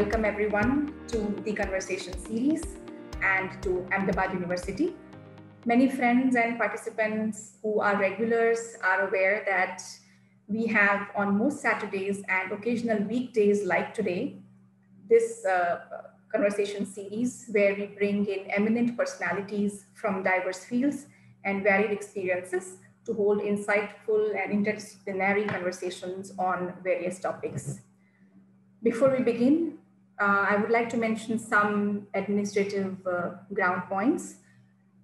Welcome everyone to the conversation series and to Ahmedabad University. Many friends and participants who are regulars are aware that we have on most Saturdays and occasional weekdays like today, this uh, conversation series where we bring in eminent personalities from diverse fields and varied experiences to hold insightful and interdisciplinary conversations on various topics. Before we begin, uh, I would like to mention some administrative uh, ground points.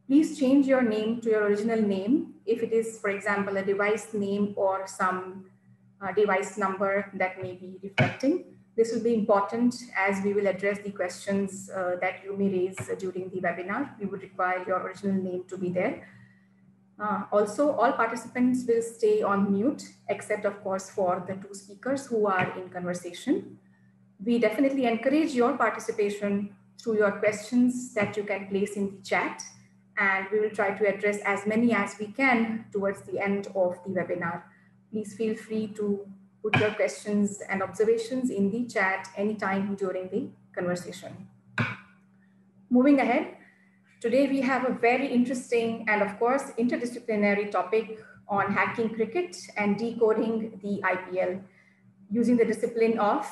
Please change your name to your original name. If it is, for example, a device name or some uh, device number that may be reflecting. This will be important as we will address the questions uh, that you may raise during the webinar. We would require your original name to be there. Uh, also, all participants will stay on mute, except of course for the two speakers who are in conversation we definitely encourage your participation through your questions that you can place in the chat and we will try to address as many as we can towards the end of the webinar. Please feel free to put your questions and observations in the chat anytime during the conversation. Moving ahead, today we have a very interesting and of course interdisciplinary topic on hacking cricket and decoding the IPL using the discipline of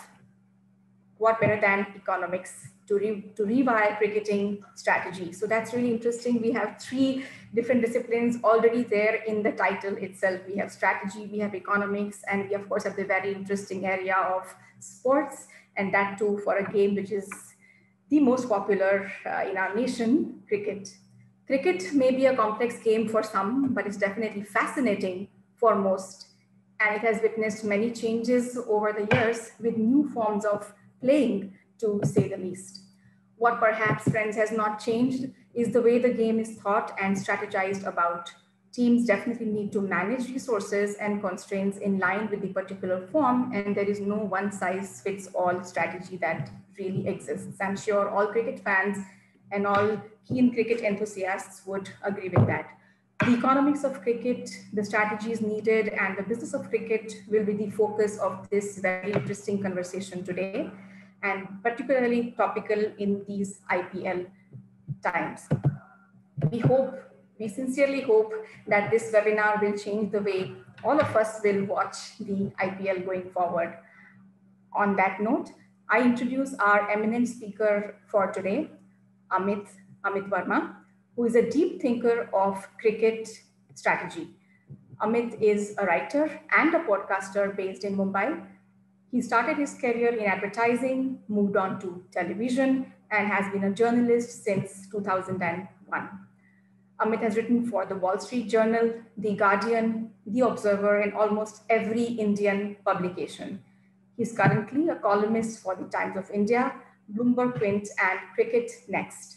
what better than economics to, re, to rewire cricketing strategy. So that's really interesting. We have three different disciplines already there in the title itself. We have strategy, we have economics, and we of course have the very interesting area of sports, and that too for a game which is the most popular uh, in our nation, cricket. Cricket may be a complex game for some, but it's definitely fascinating for most. And it has witnessed many changes over the years with new forms of playing, to say the least. What perhaps, friends, has not changed is the way the game is thought and strategized about. Teams definitely need to manage resources and constraints in line with the particular form, and there is no one size fits all strategy that really exists. I'm sure all cricket fans and all keen cricket enthusiasts would agree with that. The economics of cricket, the strategies needed, and the business of cricket will be the focus of this very interesting conversation today and particularly topical in these IPL times. We hope, we sincerely hope that this webinar will change the way all of us will watch the IPL going forward. On that note, I introduce our eminent speaker for today, Amit, Amit Varma, who is a deep thinker of cricket strategy. Amit is a writer and a podcaster based in Mumbai he started his career in advertising, moved on to television, and has been a journalist since 2001. Amit has written for the Wall Street Journal, The Guardian, The Observer, and almost every Indian publication. He's currently a columnist for The Times of India, Bloomberg Print, and Cricket Next.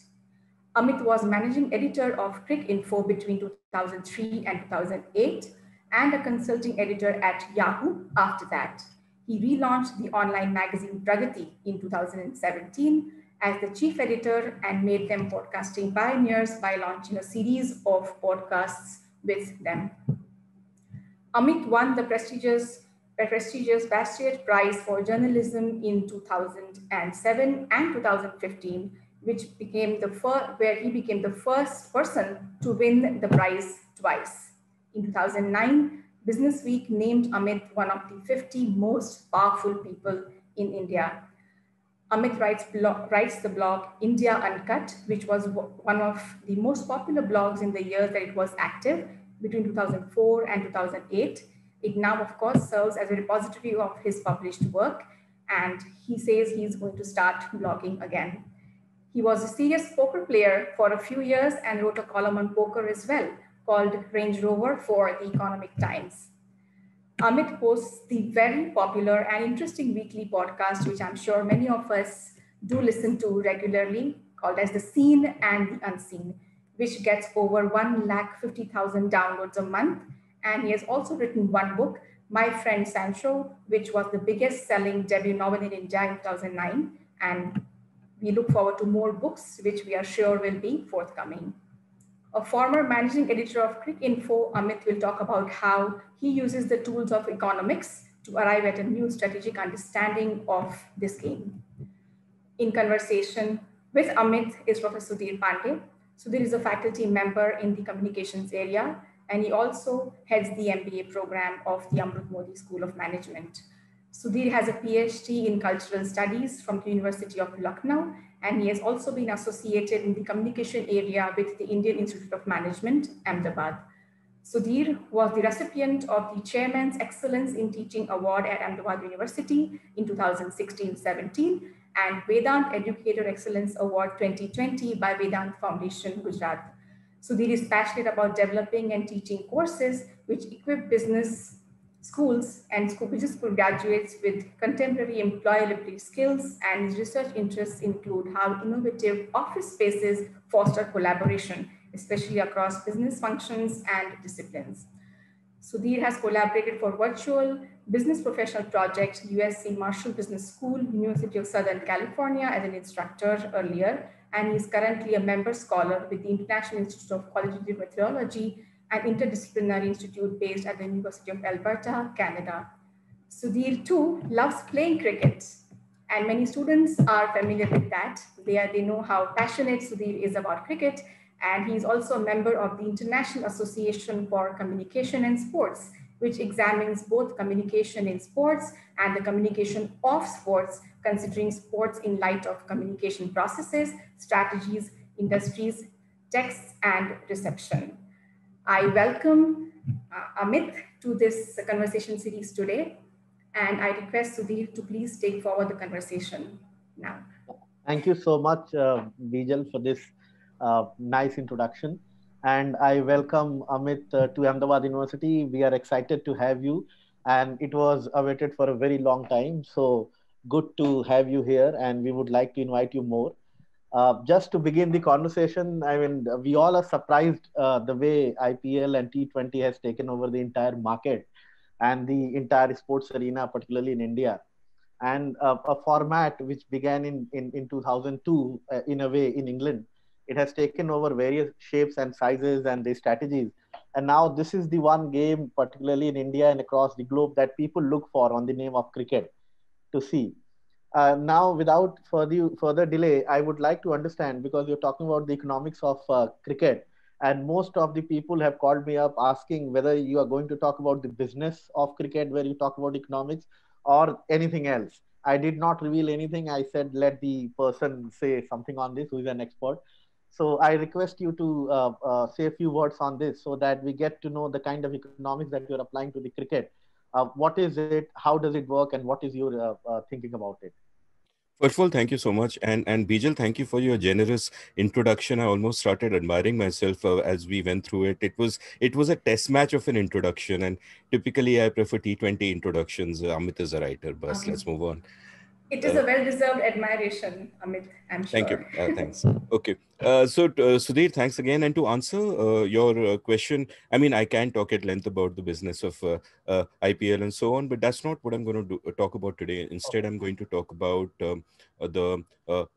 Amit was managing editor of Crick Info between 2003 and 2008, and a consulting editor at Yahoo after that. He relaunched the online magazine Pragati in 2017 as the chief editor and made them podcasting pioneers by launching a series of podcasts with them. Amit won the prestigious, prestigious Bastiat Prize for Journalism in 2007 and 2015, which became the fir- where he became the first person to win the prize twice. In 2009, Business Week named Amit one of the 50 most powerful people in India. Amit writes, blog, writes the blog India Uncut, which was one of the most popular blogs in the years that it was active between 2004 and 2008. It now, of course, serves as a repository of his published work, and he says he's going to start blogging again. He was a serious poker player for a few years and wrote a column on poker as well called Range Rover for the Economic Times. Amit hosts the very popular and interesting weekly podcast, which I'm sure many of us do listen to regularly, called as The Seen and the Unseen, which gets over 1,50,000 downloads a month. And he has also written one book, My Friend Sancho, which was the biggest selling debut novel in India in 2009. And we look forward to more books, which we are sure will be forthcoming a former managing editor of Crick Info, Amit will talk about how he uses the tools of economics to arrive at a new strategic understanding of this game. In conversation with Amit is Professor Sudhir Pandey. Sudhir is a faculty member in the communications area, and he also heads the MBA program of the Amrut Modi School of Management. Sudhir has a PhD in cultural studies from the University of Lucknow and he has also been associated in the communication area with the Indian Institute of Management, Ahmedabad. Sudhir was the recipient of the Chairman's Excellence in Teaching Award at Ahmedabad University in 2016-17 and Vedant Educator Excellence Award 2020 by Vedant Foundation Gujarat. Sudhir is passionate about developing and teaching courses which equip business schools and Skopje School graduates with contemporary employability skills and research interests include how innovative office spaces foster collaboration, especially across business functions and disciplines. Sudhir has collaborated for virtual business professional project, USC Marshall Business School, University of Southern California as an instructor earlier, and he's currently a member scholar with the International Institute of Qualitative Methodology an interdisciplinary institute based at the University of Alberta, Canada. Sudhir too loves playing cricket and many students are familiar with that. They, are, they know how passionate Sudhir is about cricket and he is also a member of the International Association for Communication and Sports, which examines both communication in sports and the communication of sports, considering sports in light of communication processes, strategies, industries, texts, and reception. I welcome uh, Amit to this conversation series today, and I request Sudhir to please take forward the conversation now. Thank you so much, uh, Bijal, for this uh, nice introduction. And I welcome Amit uh, to Ahmedabad University. We are excited to have you, and it was awaited for a very long time. So good to have you here, and we would like to invite you more. Uh, just to begin the conversation, I mean, we all are surprised uh, the way IPL and T20 has taken over the entire market and the entire sports arena, particularly in India. And uh, a format which began in, in, in 2002, uh, in a way, in England, it has taken over various shapes and sizes and the strategies. And now this is the one game, particularly in India and across the globe, that people look for on the name of cricket to see uh, now, without further, further delay, I would like to understand because you're talking about the economics of uh, cricket, and most of the people have called me up asking whether you are going to talk about the business of cricket, where you talk about economics, or anything else. I did not reveal anything. I said let the person say something on this who is an expert. So I request you to uh, uh say a few words on this so that we get to know the kind of economics that you're applying to the cricket uh, what is it how does it work and what is your uh, uh, thinking about it First of all, thank you so much, and and Bijal, thank you for your generous introduction. I almost started admiring myself uh, as we went through it. It was it was a test match of an introduction, and typically I prefer T Twenty introductions. Amit is a writer, but let's move on. It is a well-deserved admiration, Amit. I'm sure. Thank you. Uh, thanks. Okay. Uh, so, uh, Sudhir, thanks again. And to answer uh, your uh, question, I mean, I can talk at length about the business of uh, IPL and so on, but that's not what I'm going to do, talk about today. Instead, I'm going to talk about um, the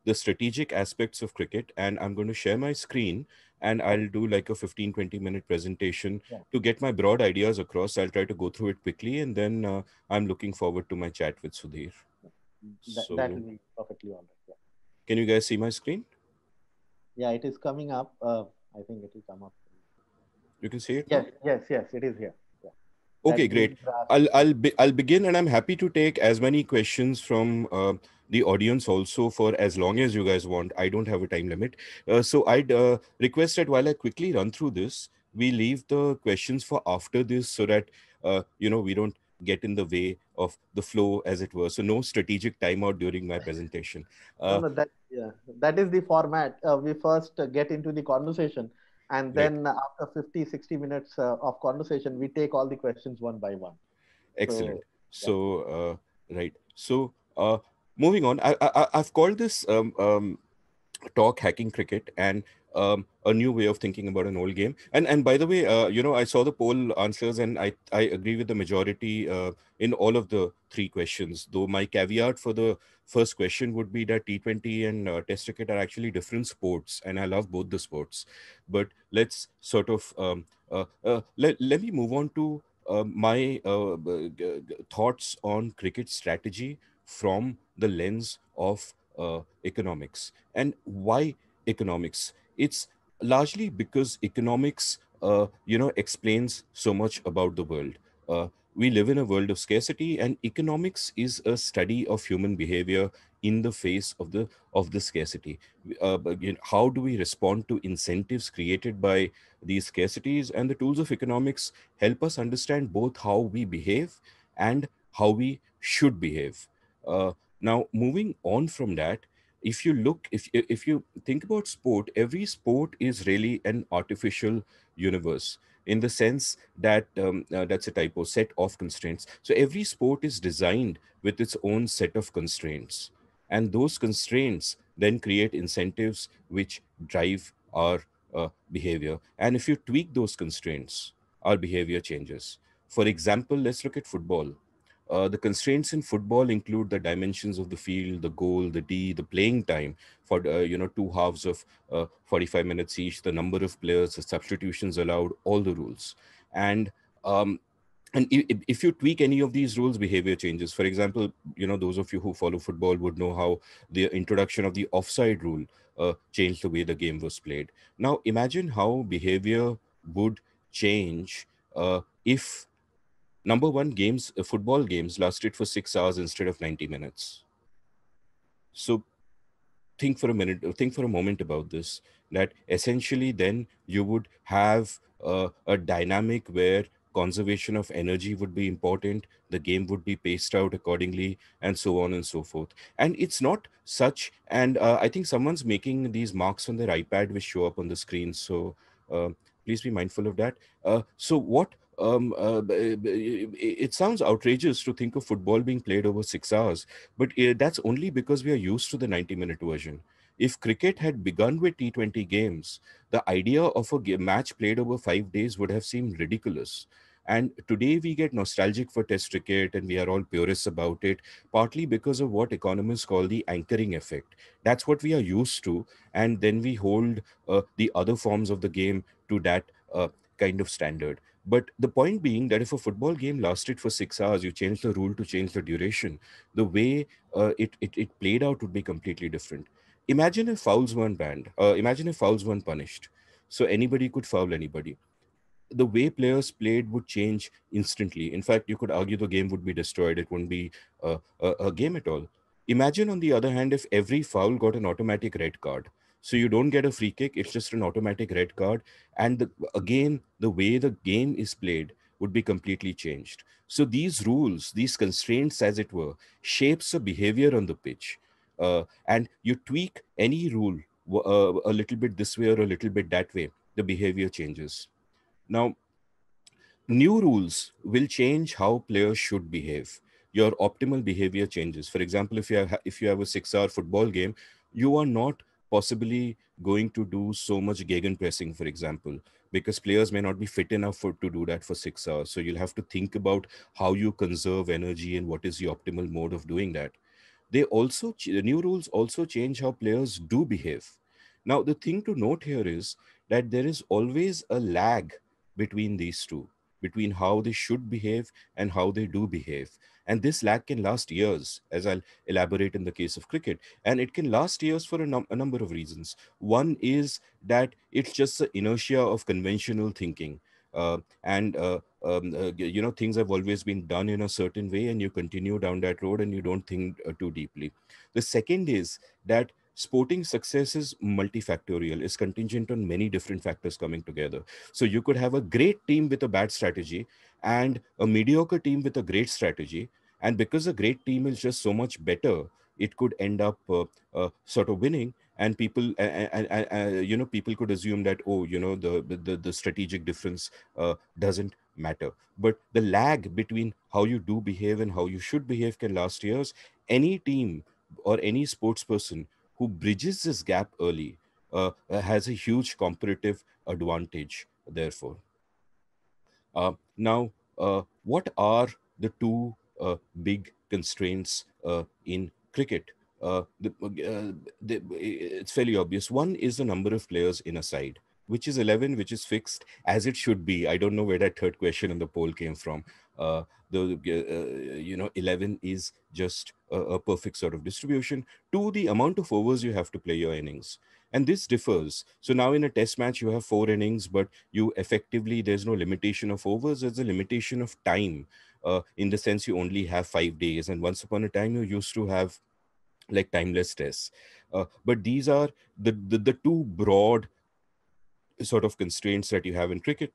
the strategic aspects of cricket, and I'm going to share my screen and I'll do like a 15, 20 minute presentation yeah. to get my broad ideas across. I'll try to go through it quickly, and then I'm looking forward to my chat with Sudhir so, that will be perfectly all right. Yeah. Can you guys see my screen? Yeah, it is coming up. Uh, I think it will come up. You can see it. Yes, now? yes, yes. It is here. Yeah. Okay, that great. Uh, I'll I'll be, I'll begin, and I'm happy to take as many questions from uh, the audience also for as long as you guys want. I don't have a time limit, uh, so I'd uh, request that while I quickly run through this, we leave the questions for after this, so that uh, you know we don't get in the way of the flow, as it were. So no strategic timeout during my presentation. Uh, no, no, uh, that, yeah, that is the format. Uh, we first uh, get into the conversation, and then right. after 50, 60 minutes uh, of conversation, we take all the questions one by one. Excellent. So, so yeah. right. So moving on, I, I, have called this um, um, talk hacking cricket and um, a new way of thinking about an old game. And and by the way, uh, you know, I saw the poll answers, and I I agree with the majority uh, in all of the three questions. Though my caveat for the first question would be that T20 and uh, Test cricket are actually different sports, and I love both the sports. But let's sort of um, uh, uh, let let me move on to uh, my thoughts on cricket strategy from the lens of economics and why economics it's largely because economics, uh, you know, explains so much about the world. Uh, we live in a world of scarcity, and economics is a study of human behavior in the face of the of the scarcity. Uh, how do we respond to incentives created by these scarcities? And the tools of economics help us understand both how we behave and how we should behave. Uh, now, moving on from that, if you look if if you think about sport every sport is really an artificial universe in the sense that um, uh, that's a typo set of constraints so every sport is designed with its own set of constraints and those constraints then create incentives which drive our uh, behavior and if you tweak those constraints our behavior changes for example let's look at football uh, the constraints in football include the dimensions of the field, the goal, the D, the playing time for uh, you know two halves of uh, 45 minutes each, the number of players, the substitutions allowed, all the rules. And um, and if, if you tweak any of these rules, behavior changes. For example, you know those of you who follow football would know how the introduction of the offside rule uh, changed the way the game was played. Now imagine how behavior would change uh, if number one games uh, football games lasted for six hours instead of 90 minutes so think for a minute uh, think for a moment about this that essentially then you would have uh, a dynamic where conservation of energy would be important the game would be paced out accordingly and so on and so forth and it's not such and uh, i think someone's making these marks on their ipad which show up on the screen so uh, please be mindful of that uh, so what um, uh, uh it sounds outrageous to think of football being played over six hours, but uh, that's only because we are used to the 90 minute version. If cricket had begun with T20 games, the idea of a match played over five days would have seemed ridiculous. And today we get nostalgic for Test cricket and we are all purists about it, partly because of what economists call the anchoring effect. That's what we are used to. And then we hold uh, the other forms of the game to that uh, kind of standard. But the point being that if a football game lasted for six hours, you change the rule to change the duration, the way uh, it, it, it played out would be completely different. Imagine if fouls weren't banned. Uh, imagine if fouls weren't punished. So anybody could foul anybody. The way players played would change instantly. In fact, you could argue the game would be destroyed. It wouldn't be uh, a, a game at all. Imagine, on the other hand, if every foul got an automatic red card so you don't get a free kick. It's just an automatic red card. And the, again, the way the game is played would be completely changed. So these rules, these constraints, as it were, shapes a behavior on the pitch. Uh, and you tweak any rule uh, a little bit this way or a little bit that way, the behavior changes. Now, new rules will change how players should behave. Your optimal behavior changes. For example, if you have, if you have a six-hour football game, you are not possibly going to do so much gegenpressing, for example, because players may not be fit enough for, to do that for six hours. So you'll have to think about how you conserve energy and what is the optimal mode of doing that. They also, the new rules also change how players do behave. Now, the thing to note here is that there is always a lag between these two between how they should behave and how they do behave. And this lag can last years, as I'll elaborate in the case of cricket. And it can last years for a, num- a number of reasons. One is that it's just the inertia of conventional thinking. Uh, and uh, um, uh, you know things have always been done in a certain way and you continue down that road and you don't think uh, too deeply the second is that sporting success is multifactorial it's contingent on many different factors coming together so you could have a great team with a bad strategy and a mediocre team with a great strategy and because a great team is just so much better it could end up uh, uh, sort of winning and people you know people could assume that oh you know the the, the strategic difference uh, doesn't matter but the lag between how you do behave and how you should behave can last years any team or any sports person who bridges this gap early uh, uh has a huge comparative advantage, therefore. Uh, now, uh, what are the two uh, big constraints uh, in cricket? The, the, it's fairly obvious. One is the number of players in a side which is 11, which is fixed as it should be. I don't know where that third question in the poll came from. Uh, the uh, you know 11 is just a, a, perfect sort of distribution. to the amount of overs you have to play your innings, and this differs. So now in a test match you have four innings, but you effectively there's no limitation of overs. There's a limitation of time. Uh, in the sense you only have five days, and once upon a time you used to have like timeless tests. Uh, but these are the, the, the two broad sort of constraints that you have in cricket.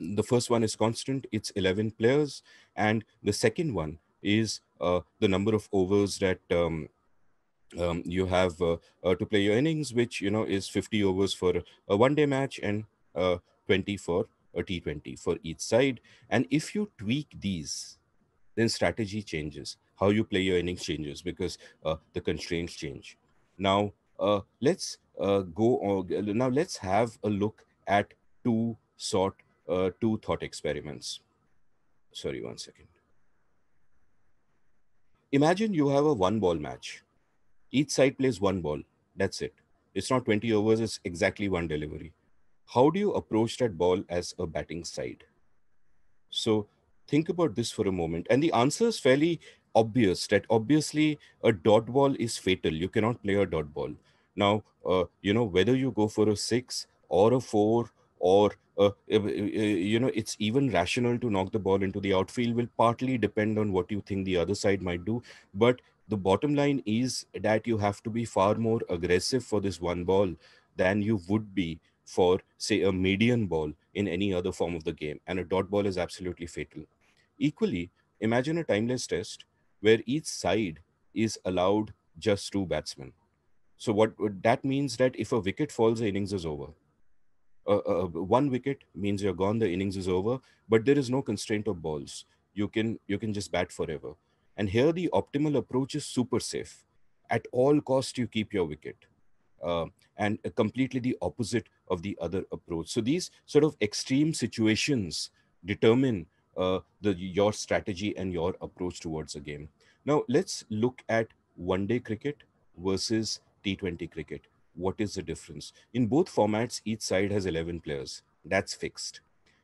The first one is constant, it's 11 players. And the second one is uh, the number of overs that um, um, you have uh, uh, to play your innings, which, you know, is 50 overs for a one day match and uh, 20 for a T20 for each side. And if you tweak these, then strategy changes. How you play your innings changes because uh, the constraints change. Now, uh, let's uh, go on. Now let's have a look at two sort, uh, two thought experiments. Sorry, one second. Imagine you have a one ball match. Each side plays one ball. That's it. It's not 20 overs, it's exactly one delivery. How do you approach that ball as a batting side? So think about this for a moment. And the answer is fairly obvious that obviously a dot ball is fatal. You cannot play a dot ball. Now, uh, you know, whether you go for a six or a four or uh, uh, uh, you know, it's even rational to knock the ball into the outfield will partly depend on what you think the other side might do. But the bottom line is that you have to be far more aggressive for this one ball than you would be for, say, a median ball in any other form of the game. And a dot ball is absolutely fatal. Equally, imagine a timeless test where each side is allowed just two batsmen. So what that means that if a wicket falls, the innings is over. Uh, uh, one wicket means you're gone, the innings is over. But there is no constraint of balls. You can you can just bat forever. And here the optimal approach is super safe. At all cost, you keep your wicket. Uh, and completely the opposite of the other approach. So these sort of extreme situations determine uh, the your strategy and your approach towards a game. Now let's look at one day cricket versus T20 cricket. What is the difference? In both formats, each side has 11 players. That's fixed.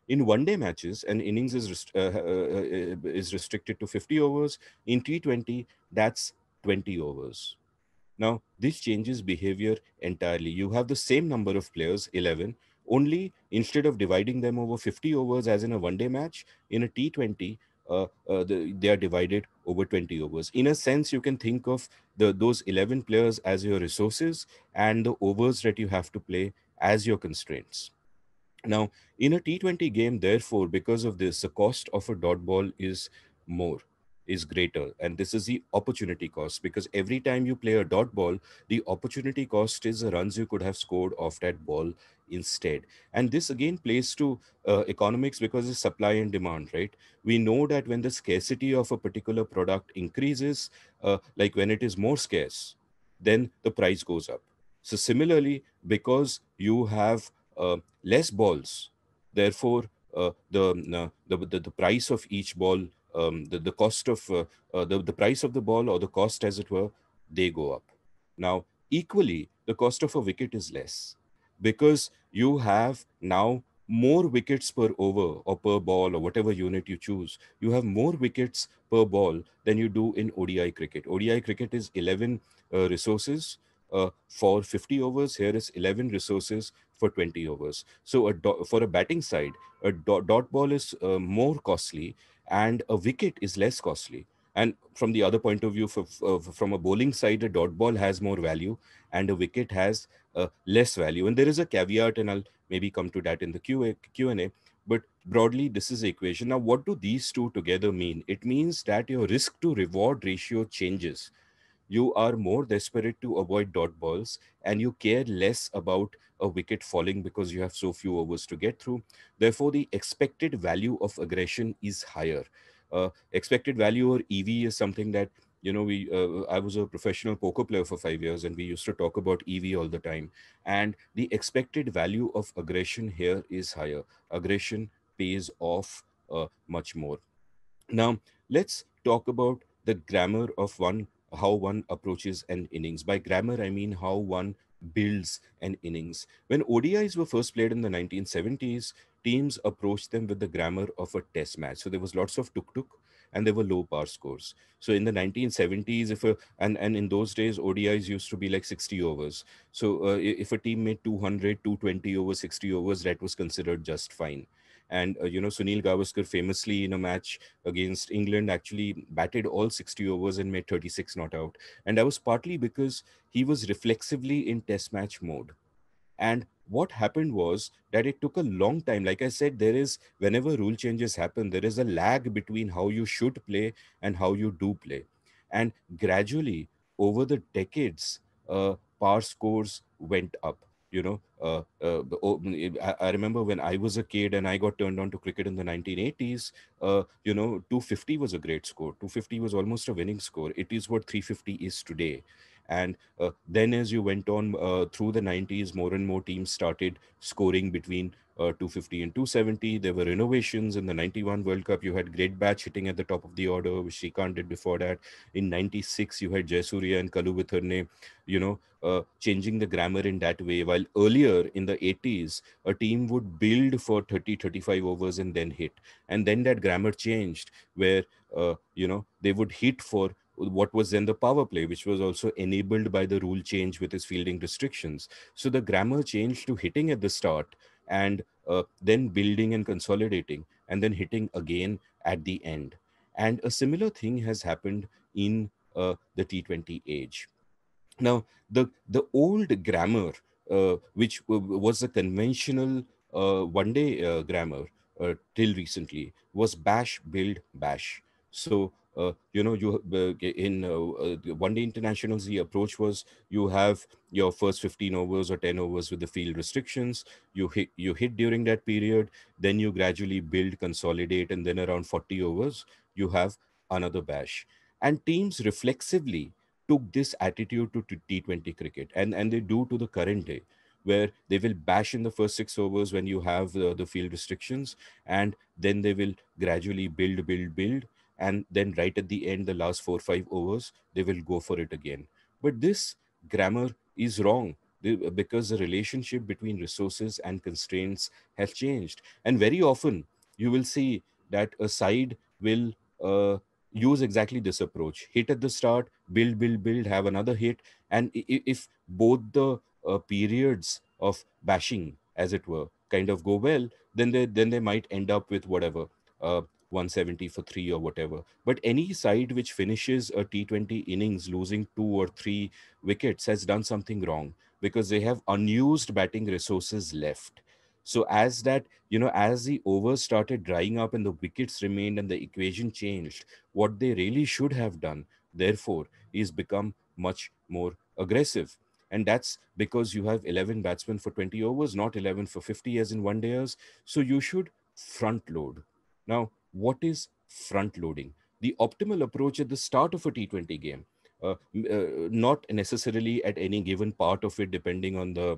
In one day matches, an innings is, rest- uh, uh, uh, is restricted to 50 overs. In T20, that's 20 overs. Now, this changes behavior entirely. You have the same number of players, 11, only instead of dividing them over 50 overs as in a one day match, in a T20, uh, uh, the, they are divided over 20 overs. In a sense, you can think of the, those 11 players as your resources and the overs that you have to play as your constraints. Now, in a T20 game, therefore, because of this, the cost of a dot ball is more is greater. And this is the opportunity cost because every time you play a dot ball, the opportunity cost is the runs you could have scored off that ball instead. And this again plays to uh, economics because it's supply and demand, right? We know that when the scarcity of a particular product increases, uh, like when it is more scarce, then the price goes up. So similarly, because you have uh, less balls, therefore uh, the, uh, the, the the price of each ball um, the, the cost of uh, uh, the, the price of the ball or the cost as it were they go up now equally the cost of a wicket is less because you have now more wickets per over or per ball or whatever unit you choose you have more wickets per ball than you do in odi cricket odi cricket is 11 uh, resources uh, for 50 overs here is 11 resources for 20 overs so a do- for a batting side a do- dot ball is uh, more costly and a wicket is less costly. And from the other point of view, for, uh, from a bowling side, a dot ball has more value and a wicket has uh, less value. And there is a caveat, and I'll maybe come to that in the Q&A. Q&A but broadly, this is the equation. Now, what do these two together mean? It means that your risk to reward ratio changes you are more desperate to avoid dot balls and you care less about a wicket falling because you have so few overs to get through. Therefore, the expected value of aggression is higher. Uh, expected value or EV is something that you know we uh, i was a professional poker player for 5 years and we used to talk about ev all the time and the expected value of aggression here is higher aggression pays off uh, much more now let's talk about the grammar of one how one approaches an innings. By grammar, I mean how one builds an innings. When ODIs were first played in the 1970s, teams approached them with the grammar of a test match. So there was lots of tuk-tuk and there were low power scores. So in the 1970s, if a, and, and in those days, ODIs used to be like 60 overs. So uh, if a team made 200, 220 over 60 overs, that was considered just fine. And uh, you know, Sunil Gavaskar famously in a match against England actually batted all 60 overs and made 36 not out. And that was partly because he was reflexively in test match mode. And what happened was that it took a long time. Like I said, there is, whenever rule changes happen, there is a lag between how you should play and how you do play. And gradually, over the decades, uh, par scores went up you know, uh, uh, I, I, remember when I was a kid and I got turned on to cricket in the 1980s, uh, you know, 250 was a great score. 250 was almost a winning score. It is what 350 is today. And uh, then as you went on uh, through the 90s, more and more teams started scoring between uh, 250 and 270. There were innovations in the 91 World Cup. You had Great Batch hitting at the top of the order, which Srikanth did before that. In 96, you had Jaisuria and Kalu name. you know, uh, changing the grammar in that way. While earlier in the 80s, a team would build for 30, 35 overs and then hit. And then that grammar changed where, uh, you know, they would hit for what was then the power play, which was also enabled by the rule change with his fielding restrictions. So the grammar changed to hitting at the start and uh, then building and consolidating and then hitting again at the end and a similar thing has happened in uh, the t20 age now the the old grammar uh, which w- was a conventional uh, one day uh, grammar uh, till recently was bash build bash so uh, you know you uh, in uh, uh, one day internationals the approach was you have your first 15 overs or 10 overs with the field restrictions you hit you hit during that period then you gradually build consolidate and then around 40 overs you have another bash and teams reflexively took this attitude to, t20 cricket and and they do to the current day where they will bash in the first six overs when you have uh, the field restrictions and then they will gradually build build build and then right at the end the last four or five overs they will go for it again but this grammar is wrong because the relationship between resources and constraints has changed and very often you will see that a side will uh, use exactly this approach hit at the start build build build have another hit and if both the uh, periods of bashing as it were kind of go well then they then they might end up with whatever uh, 170 for three or whatever. But any side which finishes a T20 innings losing two or three wickets has done something wrong because they have unused batting resources left. So as that, you know, as the overs started drying up and the wickets remained and the equation changed, what they really should have done, therefore, is become much more aggressive. And that's because you have 11 batsmen for 20 overs, not 11 for 50 as in one dayers. So you should front load. Now, what is front loading? The optimal approach at the start of a T20 game, uh, uh, not necessarily at any given part of it, depending on the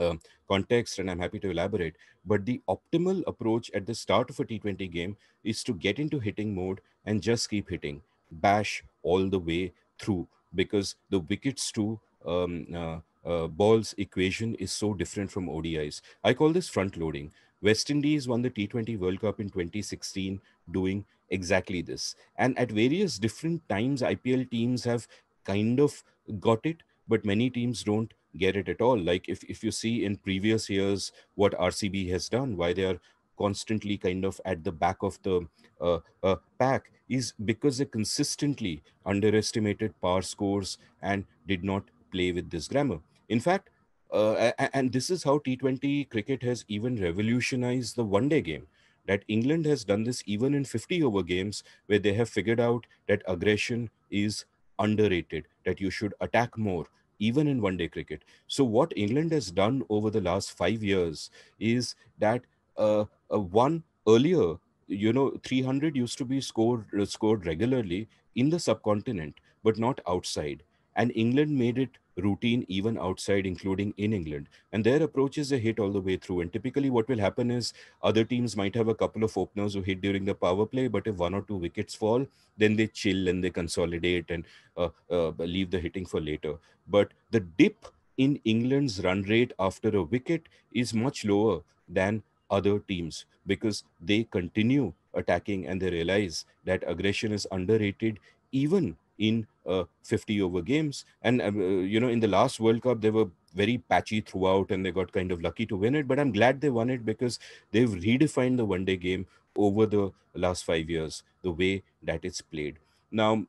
uh, context, and I'm happy to elaborate. But the optimal approach at the start of a T20 game is to get into hitting mode and just keep hitting, bash all the way through, because the wickets to um, uh, uh, balls equation is so different from ODIs. I call this front loading. West Indies won the T20 World Cup in 2016 doing exactly this. And at various different times, IPL teams have kind of got it, but many teams don't get it at all. Like if, if you see in previous years what RCB has done, why they are constantly kind of at the back of the uh, uh, pack is because they consistently underestimated par scores and did not play with this grammar. In fact, uh, and this is how T20 cricket has even revolutionized the one day game. That England has done this even in 50 over games, where they have figured out that aggression is underrated, that you should attack more, even in one day cricket. So, what England has done over the last five years is that uh, uh, one earlier, you know, 300 used to be scored, scored regularly in the subcontinent, but not outside and England made it routine even outside, including in England. And their approach is a hit all the way through. And typically, what will happen is other teams might have a couple of openers who hit during the power play, but if one or two wickets fall, then they chill and they consolidate and uh, uh, leave the hitting for later. But the dip in England's run rate after a wicket is much lower than other teams because they continue attacking and they realize that aggression is underrated even in uh, 50 over games. And, uh, you know, in the last World Cup, they were very patchy throughout and they got kind of lucky to win it. But I'm glad they won it because they've redefined the one day game over the last five years, the way that it's played. Now,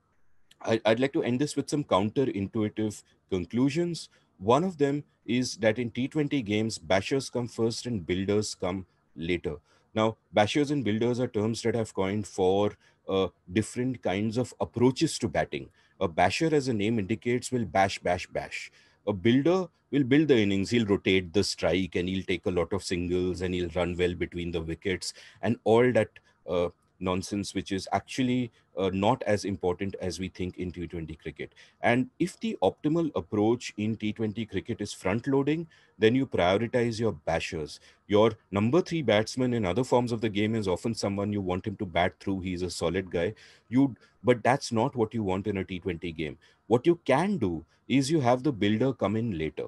I'd like to end this with some counterintuitive conclusions. One of them is that in T20 games, bashers come first and builders come later. Now, bashers and builders are terms that I've coined for uh, different kinds of approaches to batting. A basher, as the name indicates, will bash, bash, bash. A builder will build the innings. He'll rotate the strike and he'll take a lot of singles and he'll run well between the wickets and all that uh, nonsense which is actually uh, not as important as we think in T20 cricket. And if the optimal approach in T20 cricket is front loading, then you prioritize your bashers. Your number three batsman in other forms of the game is often someone you want him to bat through. He's a solid guy. You, but that's not what you want in a T20 game. What you can do is you have the builder come in later.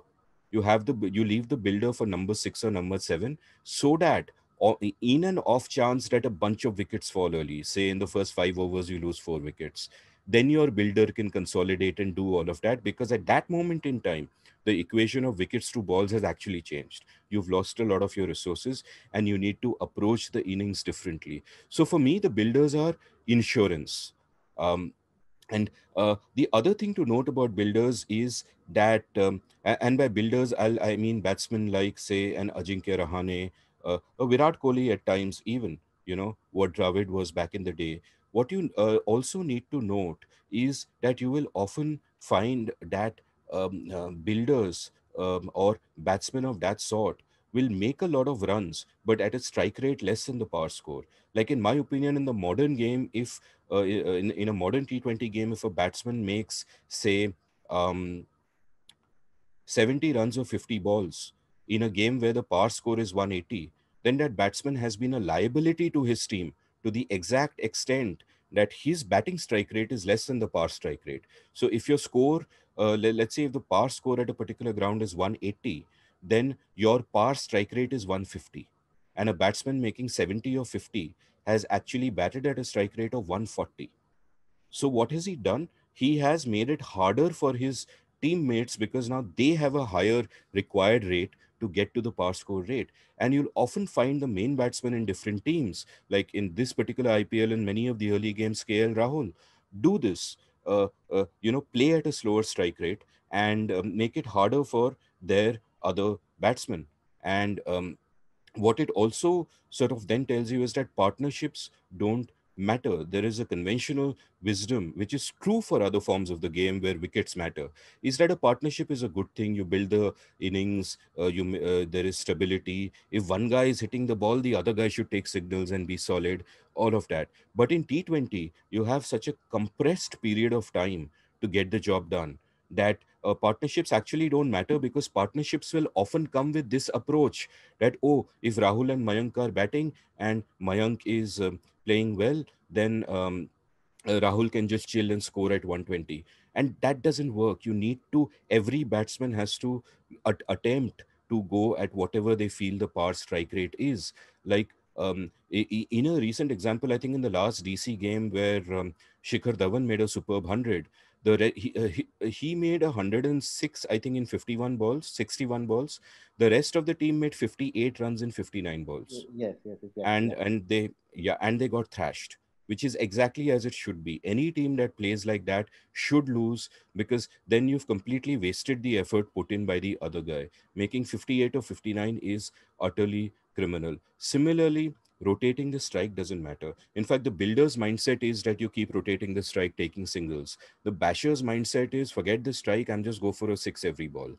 You have the you leave the builder for number six or number seven so that in an off chance that a bunch of wickets fall early, say in the first five overs you lose four wickets, then your builder can consolidate and do all of that because at that moment in time, the equation of wickets to balls has actually changed. You've lost a lot of your resources and you need to approach the innings differently. So for me, the builders are insurance. Um, and uh, the other thing to note about builders is that, um, and by builders, I'll, I mean batsmen like, say, an Ajinkya Rahane, uh, Virat Kohli at times, even you know what Dravid was back in the day. What you uh, also need to note is that you will often find that um, uh, builders um, or batsmen of that sort will make a lot of runs, but at a strike rate less than the power score. Like in my opinion, in the modern game, if uh, uh in in a modern T20 game, if a batsman makes say um, 70 runs or 50 balls, in a game where the par score is 180, then that batsman has been a liability to his team to the exact extent that his batting strike rate is less than the par strike rate. So if your score, uh, let's say if the par score at a particular ground is 180, then your par strike rate is 150. And a batsman making 70 or 50 has actually batted at a strike rate of 140. So what has he done? He has made it harder for his teammates because now they have a higher required rate to get to the par score rate. And you'll often find the main batsmen in different teams, like in this particular IPL and many of the early games, KL Rahul, do this. Uh, uh, you know, play at a slower strike rate and um, make it harder for their other batsmen. And um, what it also sort of then tells you is that partnerships don't matter. There is a conventional wisdom, which is true for other forms of the game where wickets matter, is that a partnership is a good thing. You build the innings, uh, you uh, there is stability. If one guy is hitting the ball, the other guy should take signals and be solid. All of that. But in T20, you have such a compressed period of time to get the job done that uh, partnerships actually don't matter because partnerships will often come with this approach that oh if rahul and mayank are batting and mayank is um, playing well then um, uh, rahul can just chill and score at 120 and that doesn't work you need to every batsman has to at- attempt to go at whatever they feel the par strike rate is like um, in a recent example, I think in the last DC game where um, Shikhar Dhawan made a superb 100, the he, uh, he, uh, he, made 106, I think, in 51 balls, 61 balls. The rest of the team made 58 runs in 59 balls. Yes, yes, yes. and yes. and they yeah, and they got thrashed, which is exactly as it should be. Any team that plays like that should lose because then you've completely wasted the effort put in by the other guy. Making 58 or 59 is utterly criminal. Similarly, rotating the strike doesn't matter. In fact, the builder's mindset is that you keep rotating the strike, taking singles. The basher's mindset is forget the strike, I'm just go for a six every ball.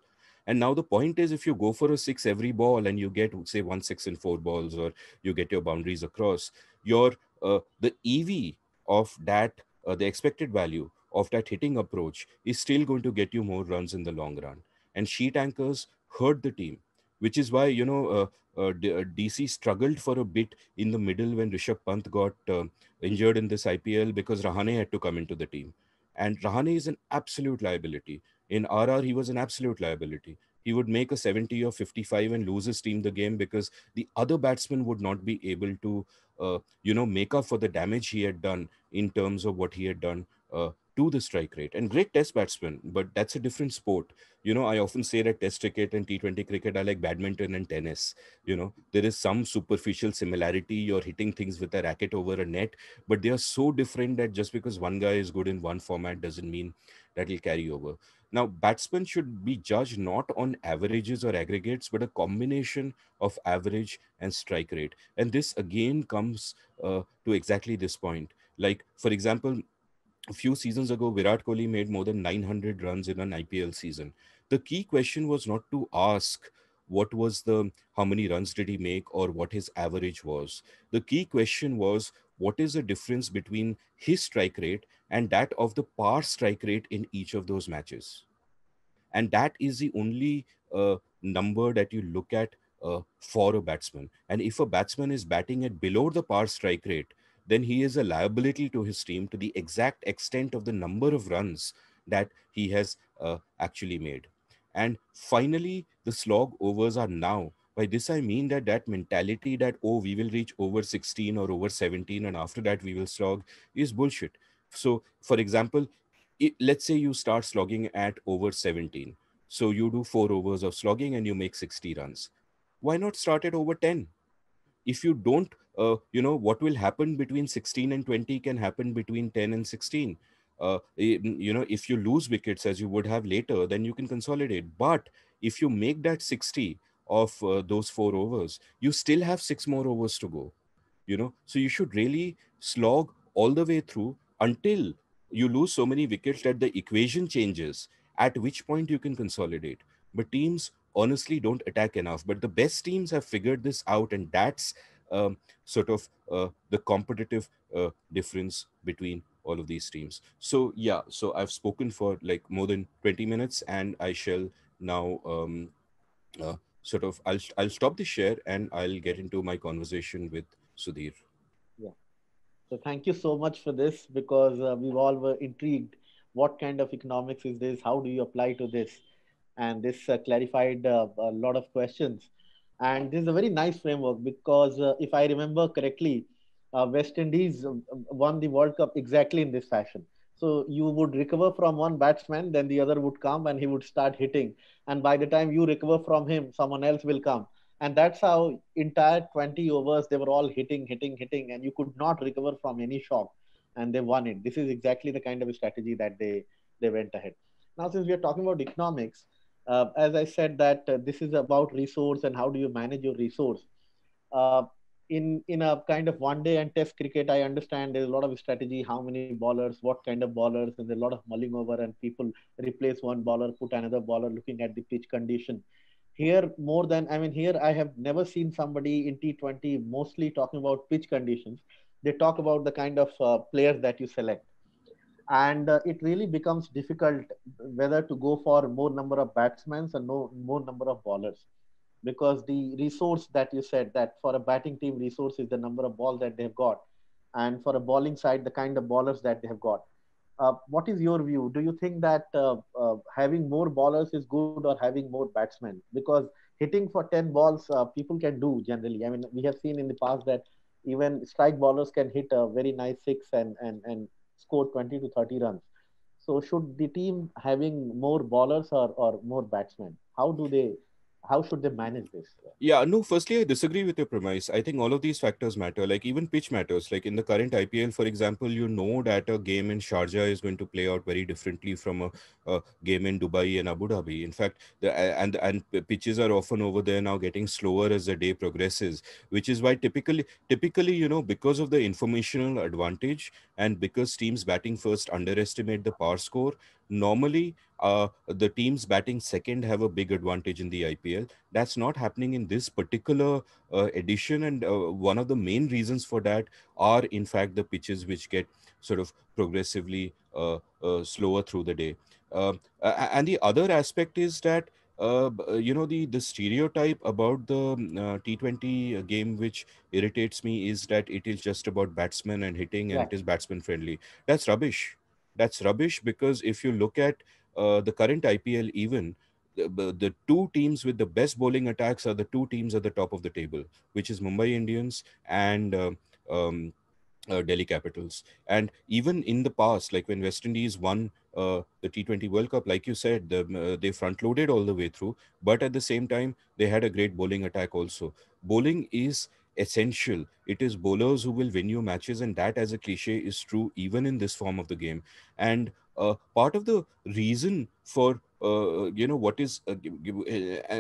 And now the point is, if you go for a six every ball and you get, say, one six in four balls, or you get your boundaries across, your uh, the EV of that, uh, the expected value of that hitting approach is still going to get you more runs in the long run. And sheet anchors hurt the team which is why you know uh, uh DC uh, struggled for a bit in the middle when Rishabh Pant got uh, injured in this IPL because Rahane had to come into the team, and Rahane is an absolute liability. In RR, he was an absolute liability. He would make a 70 or 55 and lose his team the game because the other batsmen would not be able to, uh, you know, make up for the damage he had done in terms of what he had done uh, to the strike rate and great test batsmen, but that's a different sport. You know, I often say that test cricket and T20 cricket are like badminton and tennis. You know, there is some superficial similarity. You're hitting things with a racket over a net, but they are so different that just because one guy is good in one format doesn't mean that he'll carry over. Now, batsmen should be judged not on averages or aggregates, but a combination of average and strike rate. And this again comes uh, to exactly this point. Like, for example, a few seasons ago, Virat Kohli made more than 900 runs in an IPL season. The key question was not to ask what was the how many runs did he make or what his average was. The key question was what is the difference between his strike rate and that of the par strike rate in each of those matches. And that is the only uh, number that you look at uh, for a batsman. And if a batsman is batting at below the par strike rate, then he is a liability to his team to the exact extent of the number of runs that he has uh, actually made. And finally, the slog overs are now. By this, I mean that that mentality that, oh, we will reach over 16 or over 17, and after that, we will slog is bullshit. So, for example, it, let's say you start slogging at over 17. So, you do four overs of slogging and you make 60 runs. Why not start at over 10? If you don't uh, you know what will happen between 16 and 20 can happen between 10 and 16 uh, you know if you lose wickets as you would have later then you can consolidate but if you make that 60 of uh, those four overs you still have six more overs to go you know so you should really slog all the way through until you lose so many wickets that the equation changes at which point you can consolidate but teams honestly don't attack enough but the best teams have figured this out and that's um, sort of uh, the competitive uh, difference between all of these teams. So yeah, so I've spoken for like more than 20 minutes and I shall now um, uh, sort of, I'll, I'll stop the share and I'll get into my conversation with Sudhir. Yeah. So thank you so much for this because uh, we all were intrigued. What kind of economics is this? How do you apply to this? And this uh, clarified uh, a lot of questions. And this is a very nice framework because uh, if I remember correctly, uh, West Indies um, um, won the World Cup exactly in this fashion. So you would recover from one batsman, then the other would come and he would start hitting. And by the time you recover from him, someone else will come. And that's how entire 20 overs, they were all hitting, hitting, hitting, and you could not recover from any shock. And they won it. This is exactly the kind of strategy that they, they went ahead. Now, since we are talking about economics, uh, as I said, that uh, this is about resource and how do you manage your resource. Uh, in in a kind of one day and test cricket, I understand there's a lot of strategy, how many ballers, what kind of ballers, and there's a lot of mulling over and people replace one baller, put another baller, looking at the pitch condition. Here, more than I mean, here I have never seen somebody in T20 mostly talking about pitch conditions. They talk about the kind of uh, players that you select and uh, it really becomes difficult whether to go for more number of batsmen and no more number of bowlers because the resource that you said that for a batting team resource is the number of balls that they've got and for a bowling side the kind of bowlers that they have got uh, what is your view do you think that uh, uh, having more bowlers is good or having more batsmen because hitting for 10 balls uh, people can do generally i mean we have seen in the past that even strike bowlers can hit a very nice six and and and score 20 to 30 runs. So should the team having more ballers or, or more batsmen? How do they how should they manage this yeah no firstly i disagree with your premise i think all of these factors matter like even pitch matters like in the current ipl for example you know that a game in sharjah is going to play out very differently from a, a game in dubai and abu dhabi in fact the, and and pitches are often over there now getting slower as the day progresses which is why typically typically you know because of the informational advantage and because teams batting first underestimate the power score normally uh, the teams batting second have a big advantage in the IPL. That's not happening in this particular uh, edition. And uh, one of the main reasons for that are, in fact, the pitches which get sort of progressively uh, uh, slower through the day. Um, and the other aspect is that. Uh, you know the the stereotype about the um, T20 game, which irritates me, is that it is just about batsmen and hitting, and yeah. it is batsman friendly. That's rubbish that's rubbish because if you look at uh, the current IPL, even the, the two teams with the best bowling attacks are the two teams at the top of the table, which is Mumbai Indians and uh, um, uh, Delhi Capitals. And even in the past, like when West Indies won uh, the T20 World Cup, like you said, the, uh, they front loaded all the way through, but at the same time, they had a great bowling attack also. Bowling is essential. It is bowlers who will win you matches, and that, as a cliche, is true even in this form of the game. And uh, part of the reason for uh, you know what is uh, uh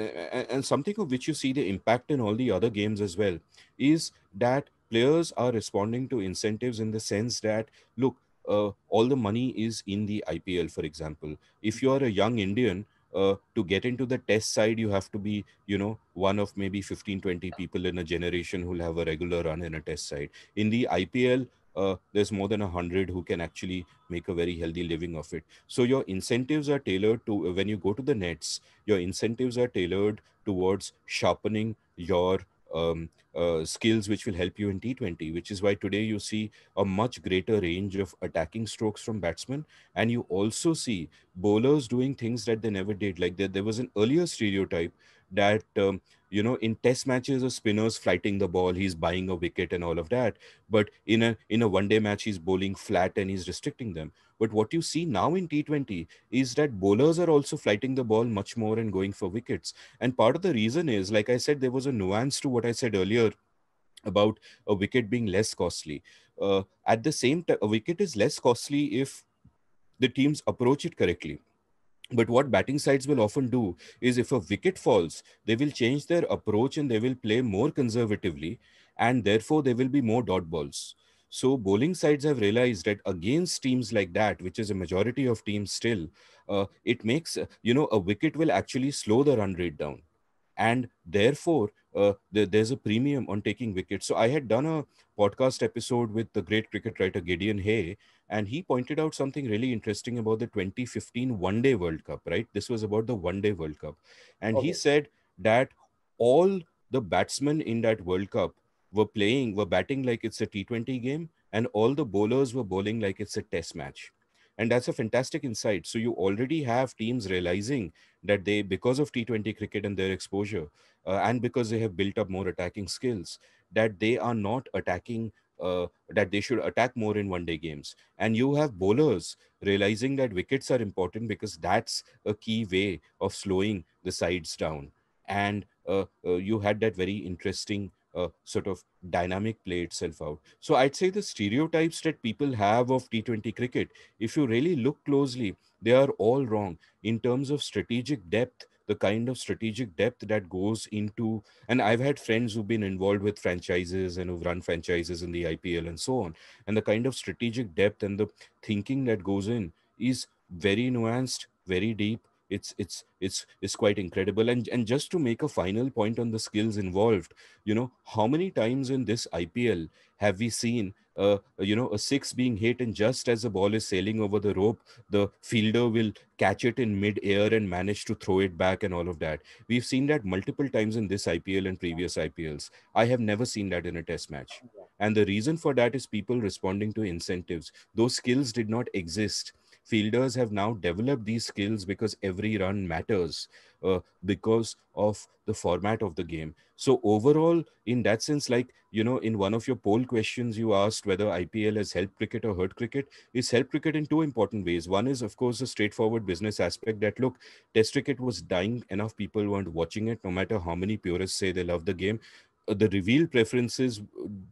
and something of which you see the impact in all the other games as well is that players are responding to incentives in the sense that look uh, all the money is in the IPL, for example. If you are a young Indian uh, to get into the test side you have to be you know one of maybe 15 20 people in a generation who'll have a regular run in a test side in the ipl uh, there's more than 100 who can actually make a very healthy living of it so your incentives are tailored to when you go to the nets your incentives are tailored towards sharpening your um, uh, skills which will help you in T20, which is why today you see a much greater range of attacking strokes from batsmen. And you also see bowlers doing things that they never did. Like there, there was an earlier stereotype that um, you know in test matches a spinner's flighting the ball he's buying a wicket and all of that but in a in a one day match he's bowling flat and he's restricting them but what you see now in t20 is that bowlers are also flighting the ball much more and going for wickets and part of the reason is like i said there was a nuance to what i said earlier about a wicket being less costly uh, at the same time a wicket is less costly if the teams approach it correctly but what batting sides will often do is if a wicket falls, they will change their approach and they will play more conservatively, and therefore there will be more dot balls. So bowling sides have realized that against teams like that, which is a majority of teams still, uh, it makes you know a wicket will actually slow the run rate down and therefore uh, there's a premium on taking wickets. So I had done a podcast episode with the great cricket writer Gideon Hay, and he pointed out something really interesting about the 2015 One Day World Cup. Right, this was about the One Day World Cup, and okay. he said that all the batsmen in that World Cup were playing, were batting like it's a T20 game, and all the bowlers were bowling like it's a Test match. And that's a fantastic insight. So you already have teams realizing that they, because of T20 cricket and their exposure, uh, and because they have built up more attacking skills, that they are not attacking uh, that they should attack more in one day games. And you have bowlers realizing that wickets are important because that's a key way of slowing the sides down. And uh, uh, you had that very interesting uh, sort of dynamic play itself out. So I'd say the stereotypes that people have of T20 cricket, if you really look closely, they are all wrong in terms of strategic depth, the kind of strategic depth that goes into. And I've had friends who've been involved with franchises and who've run franchises in the IPL and so on. And the kind of strategic depth and the thinking that goes in is very nuanced, very deep, it's it's it's it's quite incredible and and just to make a final point on the skills involved you know how many times in this ipl have we seen uh, you know a six being hit and just as the ball is sailing over the rope the fielder will catch it in mid air and manage to throw it back and all of that we've seen that multiple times in this ipl and previous ipls i have never seen that in a test match and the reason for that is people responding to incentives those skills did not exist fielders have now developed these skills because every run matters uh, because of the format of the game so overall in that sense like you know in one of your poll questions you asked whether ipl has helped cricket or hurt cricket it's helped cricket in two important ways one is of course a straightforward business aspect that look test cricket was dying enough people weren't watching it no matter how many purists say they love the game the reveal preferences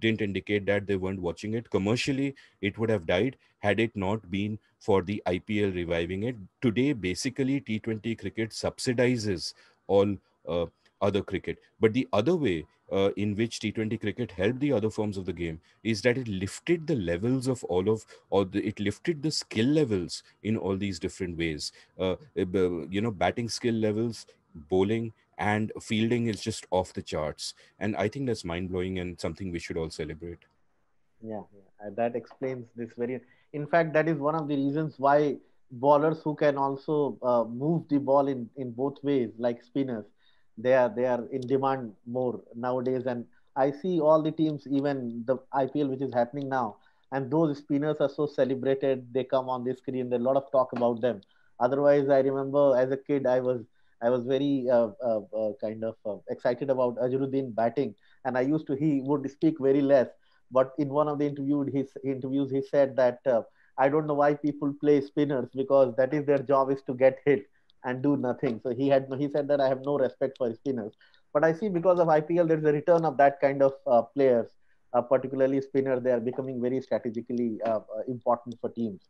didn't indicate that they weren't watching it. Commercially, it would have died had it not been for the IPL reviving it. Today, basically, T20 cricket subsidizes all uh, other cricket. But the other way uh, in which T20 cricket helped the other forms of the game is that it lifted the levels of all of, or the, it lifted the skill levels in all these different ways. Uh, uh you know, batting skill levels, bowling, and fielding is just off the charts and i think that's mind blowing and something we should all celebrate yeah, yeah, that explains this very in fact that is one of the reasons why ballers who can also uh, move the ball in in both ways like spinners they are they are in demand more nowadays and i see all the teams even the ipl which is happening now and those spinners are so celebrated they come on the screen there's a lot of talk about them otherwise i remember as a kid i was I was very uh, uh, uh kind of uh, excited about Ajaruddin batting, and I used to he would speak very less. But in one of the interviewed his interviews, he said that uh, I don't know why people play spinners because that is their job is to get hit and do nothing. So he had he said that I have no respect for spinners. But I see because of IPL, there is a return of that kind of players, particularly spinner. They are becoming very strategically important for teams.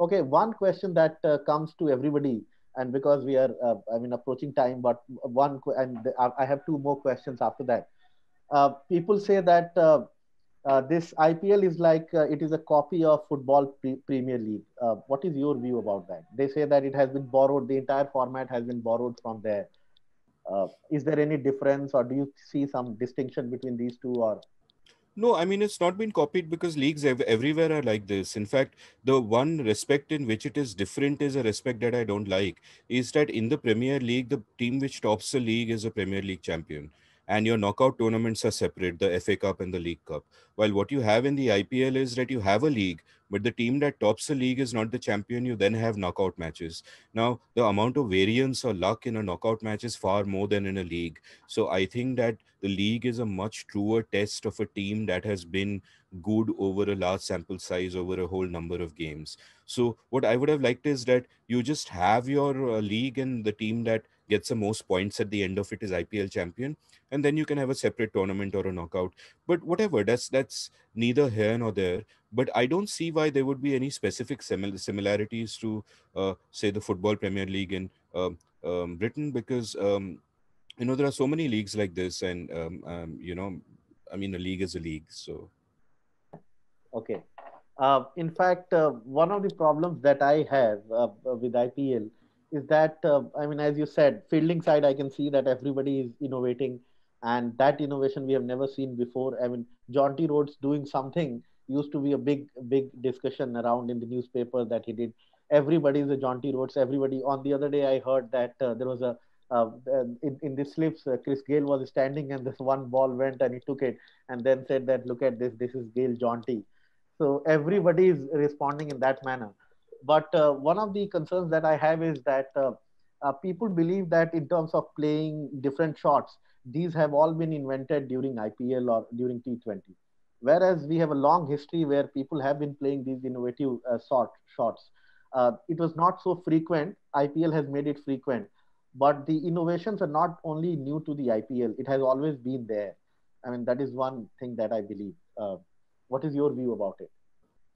Okay, one question that comes to everybody and because we are uh, i mean approaching time but one and uh, i have two more questions after that uh, people say that uh, uh this ipl is like uh, it is a copy of football pre- premier league what is your view about that they say that it has been borrowed the entire format has been borrowed from there. Is there any difference or do you see some distinction between these two or no, I mean, it's not been copied because leagues ev- everywhere are like this. In fact, the one respect in which it is different is a respect that I don't like is that in the Premier League, the team which tops the league is a Premier League champion and your knockout tournaments are separate the fa cup and the league cup while what you have in the ipl is that you have a league but the team that tops the league is not the champion you then have knockout matches now the amount of variance or luck in a knockout match is far more than in a league so i think that the league is a much truer test of a team that has been good over a large sample size over a whole number of games so what i would have liked is that you just have your uh, league and the team that gets the most points at the end of it is IPL champion, and then you can have a separate tournament or a knockout. But whatever, that's that's neither here nor there. But I don't see why there would be any specific simil- similarities to, uh, say, the football Premier League in um, um Britain, because um, you know there are so many leagues like this, and um, um, you know, I mean, a league is a league, so. Okay. Uh, in fact, uh, one of the problems that I have uh, with IPL is that uh, I mean, as you said, fielding side, I can see that everybody is innovating, and that innovation we have never seen before. I mean, John T. Rhodes doing something used to be a big, big discussion around in the newspaper that he did. Everybody is a John T. Rhodes. Everybody. On the other day, I heard that uh, there was a uh, um, in, in the slips, uh, Chris Gale was standing and this one ball went and he took it and then said that, look at this, this is Gale Jaunty. So everybody is responding in that manner. But uh, one of the concerns that I have is that uh, uh, people believe that in terms of playing different shots, these have all been invented during IPL or during T20. Whereas we have a long history where people have been playing these innovative uh, short shots. Uh, it was not so frequent. IPL has made it frequent, but the innovations are not only new to the IPL. It has always been there. I mean, that is one thing that I believe. Uh, what is your view about it?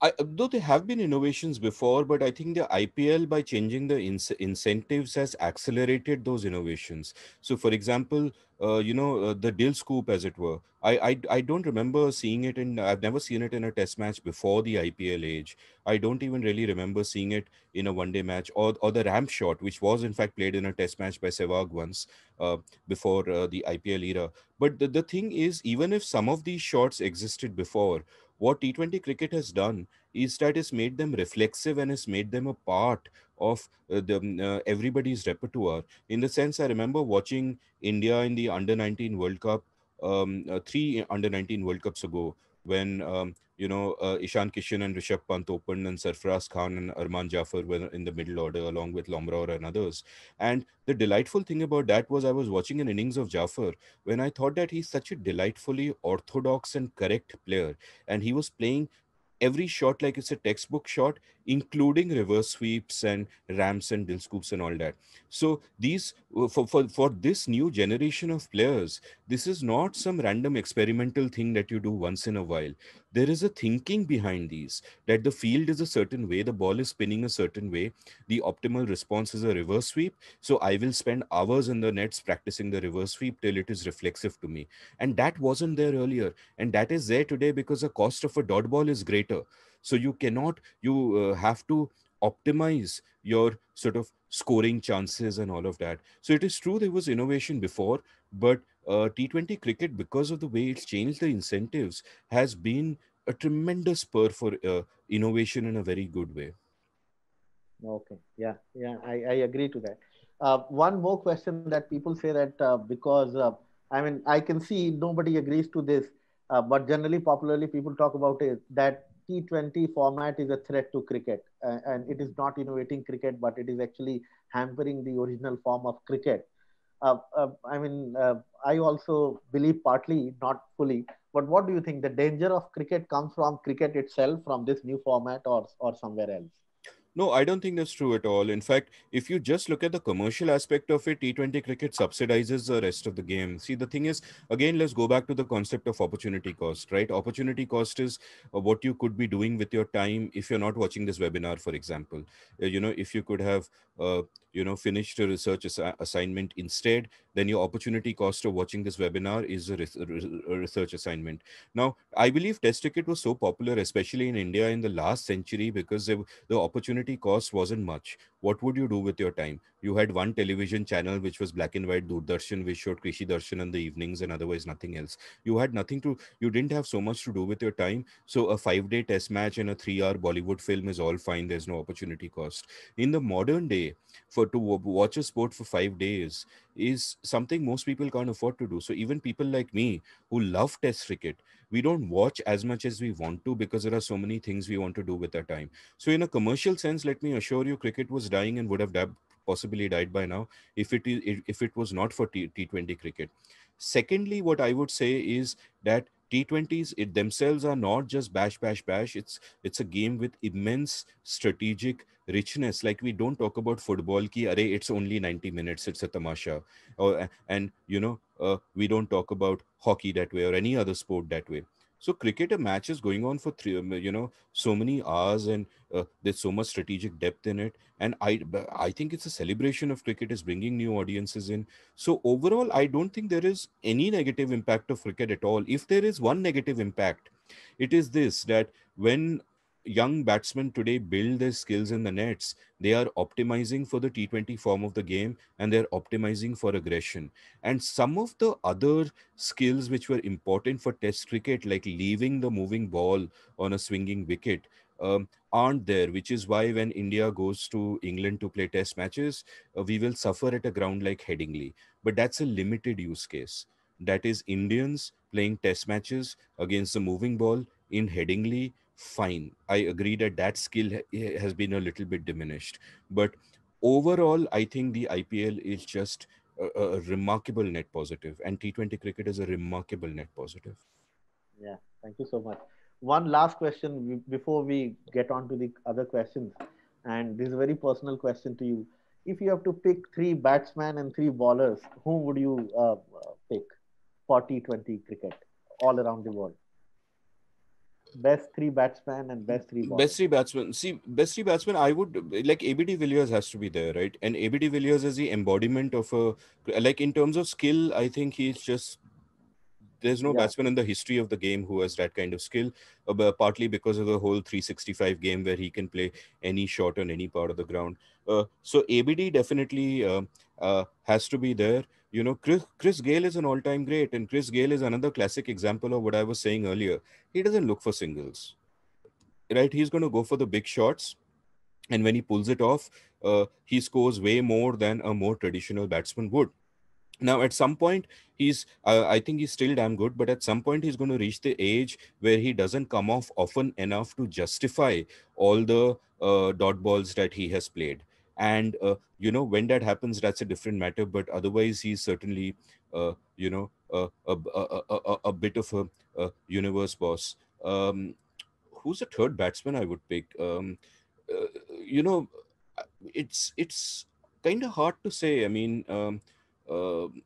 I, though there have been innovations before, but I think the IPL by changing the incentives has accelerated those innovations. So, for example, uh, you know uh, the dill scoop, as it were. I, I I don't remember seeing it in. I've never seen it in a test match before the IPL age. I don't even really remember seeing it in a one-day match or or the ramp shot, which was in fact played in a test match by Sehwag once uh, before uh, the IPL era. But the, the thing is, even if some of these shots existed before what T20 cricket has done is that it's made them reflexive and it's made them a part of uh, the um, uh, everybody's repertoire. In the sense, I remember watching India in the Under 19 World Cup, um, uh, three Under 19 World Cups ago, when um, you know, uh, Ishan Kishan and Rishabh Pant opened, and Sarfaraz Khan and Arman Jafar were in the middle order, along with Lombrar and others. And the delightful thing about that was I was watching an innings of Jafar when I thought that he's such a delightfully orthodox and correct player, and he was playing every shot like it's a textbook shot, including reverse sweeps and ramps and dill scoops and all that. So these uh, for, for, for this new generation of players, this is not some random experimental thing that you do once in a while there is a thinking behind these that the field is a certain way the ball is spinning a certain way the optimal response is a reverse sweep so i will spend hours in the nets practicing the reverse sweep till it is reflexive to me and that wasn't there earlier and that is there today because the cost of a dot ball is greater so you cannot you uh, have to optimize your sort of scoring chances and all of that so it is true there was innovation before but uh, T20 cricket, because of the way it's changed the incentives, has been a tremendous spur for uh, innovation in a very good way. Okay. Yeah. Yeah. I, I agree to that. Uh, one more question that people say that uh, because uh, I mean I can see nobody agrees to this, uh, but generally popularly people talk about it that T20 format is a threat to cricket uh, and it is not innovating cricket, but it is actually hampering the original form of cricket. Uh, uh, I mean, uh, I also believe partly, not fully. But what do you think? The danger of cricket comes from cricket itself, from this new format, or or somewhere else? No, I don't think that's true at all. In fact, if you just look at the commercial aspect of it, T20 cricket subsidizes the rest of the game. See, the thing is, again, let's go back to the concept of opportunity cost, right? Opportunity cost is uh, what you could be doing with your time if you're not watching this webinar, for example. Uh, you know, if you could have uh, you know finished a research assignment instead then your opportunity cost of watching this webinar is a, a research assignment now i believe test ticket was so popular especially in india in the last century because they, the opportunity cost wasn't much what would you do with your time? You had one television channel which was black and white Doordarshan, which showed Krishi Darshan in the evenings and otherwise nothing else. You had nothing to, you didn't have so much to do with your time. So a five day test match and a three hour Bollywood film is all fine. There's no opportunity cost. In the modern day, for to watch a sport for five days is something most people can't afford to do. So even people like me who love test cricket, we don't watch as much as we want to because there are so many things we want to do with our time. So in a commercial sense, let me assure you, cricket was dying and would have died, possibly died by now if it if it was not for T- T20 cricket. Secondly, what I would say is that T20s it themselves are not just bash, bash, bash. It's it's a game with immense strategic richness. Like we don't talk about football ki array, it's only 90 minutes, it's a tamasha. Or, and you know, uh, we don't talk about hockey that way or any other sport that way. So cricket, a match is going on for three, um, you know, so many hours, and uh, there's so much strategic depth in it. And I, I think it's a celebration of cricket is bringing new audiences in. So overall, I don't think there is any negative impact of cricket at all. If there is one negative impact, it is this that when young batsmen today build their skills in the nets. They are optimizing for the T20 form of the game and they're optimizing for aggression. And some of the other skills which were important for Test cricket, like leaving the moving ball on a swinging wicket, um, aren't there, which is why when India goes to England to play Test matches, uh, we will suffer at a ground like Headingley. But that's a limited use case. That is Indians playing Test matches against the moving ball in Headingley fine i agree that that skill has been a little bit diminished but overall i think the ipl is just a, a, remarkable net positive and t20 cricket is a remarkable net positive yeah thank you so much one last question before we get on to the other questions and this is a very personal question to you if you have to pick three batsmen and three bowlers whom would you uh, pick for t20 cricket all around the world best three batsmen and best three bowlers. best three batsmen see best three batsmen i would like abd villiers has to be there right and abd villiers is the embodiment of a like in terms of skill i think he's just there's no yeah. batsman in the history of the game who has that kind of skill uh, partly because of the whole 365 game where he can play any shot on any part of the ground uh, so abd definitely uh, uh, has to be there you know chris, chris gale is an all-time great and chris gale is another classic example of what i was saying earlier he doesn't look for singles right he's going to go for the big shots and when he pulls it off uh, he scores way more than a more traditional batsman would now at some point he's uh, i think he's still damn good but at some point he's going to reach the age where he doesn't come off often enough to justify all the uh, dot balls that he has played and uh, you know when that happens that's a different matter but otherwise he's certainly uh, you know a, a, a, a, bit of a, universe boss um, who's the third batsman i would pick um, uh, you know it's it's kind of hard to say i mean um, um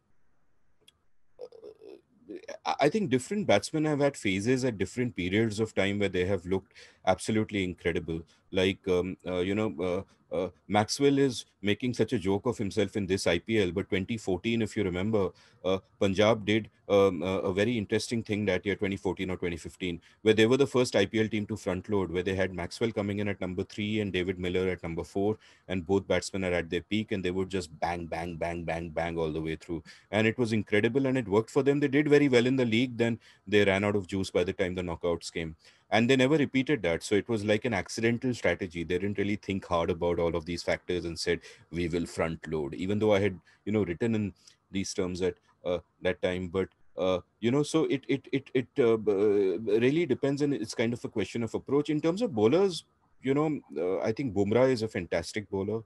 I think different batsmen have had phases at different periods of time where they have looked absolutely incredible. Like um, uh, you know, uh, uh, Maxwell is making such a joke of himself in this IPL, but 2014, if you remember, uh, Punjab did um, a very interesting thing that year, 2014 or 2015, where they were the first IPL team to front load, where they had Maxwell coming in at number three and David Miller at number four, and both batsmen are at their peak, and they would just bang, bang, bang, bang, bang all the way through. And it was incredible and it worked for them. They did very well in the league, then they ran out of juice by the time the knockouts came and they never repeated that so it was like an accidental strategy they didn't really think hard about all of these factors and said we will front load even though i had you know written in these terms at uh, that time but uh, you know so it it it it uh, uh really depends and it's kind of a question of approach in terms of bowlers you know uh, i think bumrah is a fantastic bowler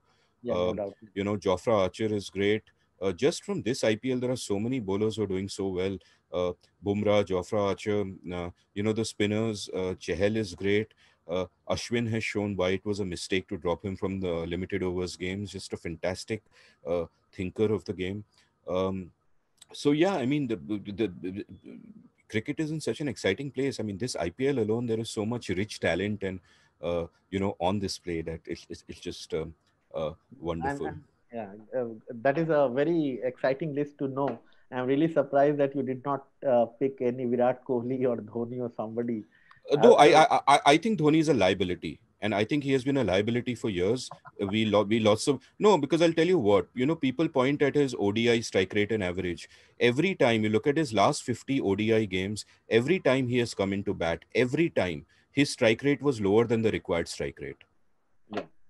yeah, um, you know jofra archer is great uh, just from this ipl there are so many bowlers who are doing so well uh, Bumrah, Jofra Archer, uh, you know, the spinners. Uh, Chehel is great. Uh, Ashwin has shown why it was a mistake to drop him from the limited overs games. Just a fantastic thinker of the game. Um, so yeah, I mean the, the, the, the cricket is in such an exciting place. I mean, this IPL alone, there is so much rich talent and uh, you know on display that it's it's just um, uh, wonderful. And, yeah, uh, that is a very exciting list to know I'm really surprised that you did not uh, pick any Virat Kohli or Dhoni or somebody. Though uh, I, I, I I think Dhoni is a liability, and I think he has been a liability for years. We lost we lots of no because I'll tell you what you know people point at his ODI strike rate and average. Every time you look at his last 50 ODI games, every time he has come into bat, every time his strike rate was lower than the required strike rate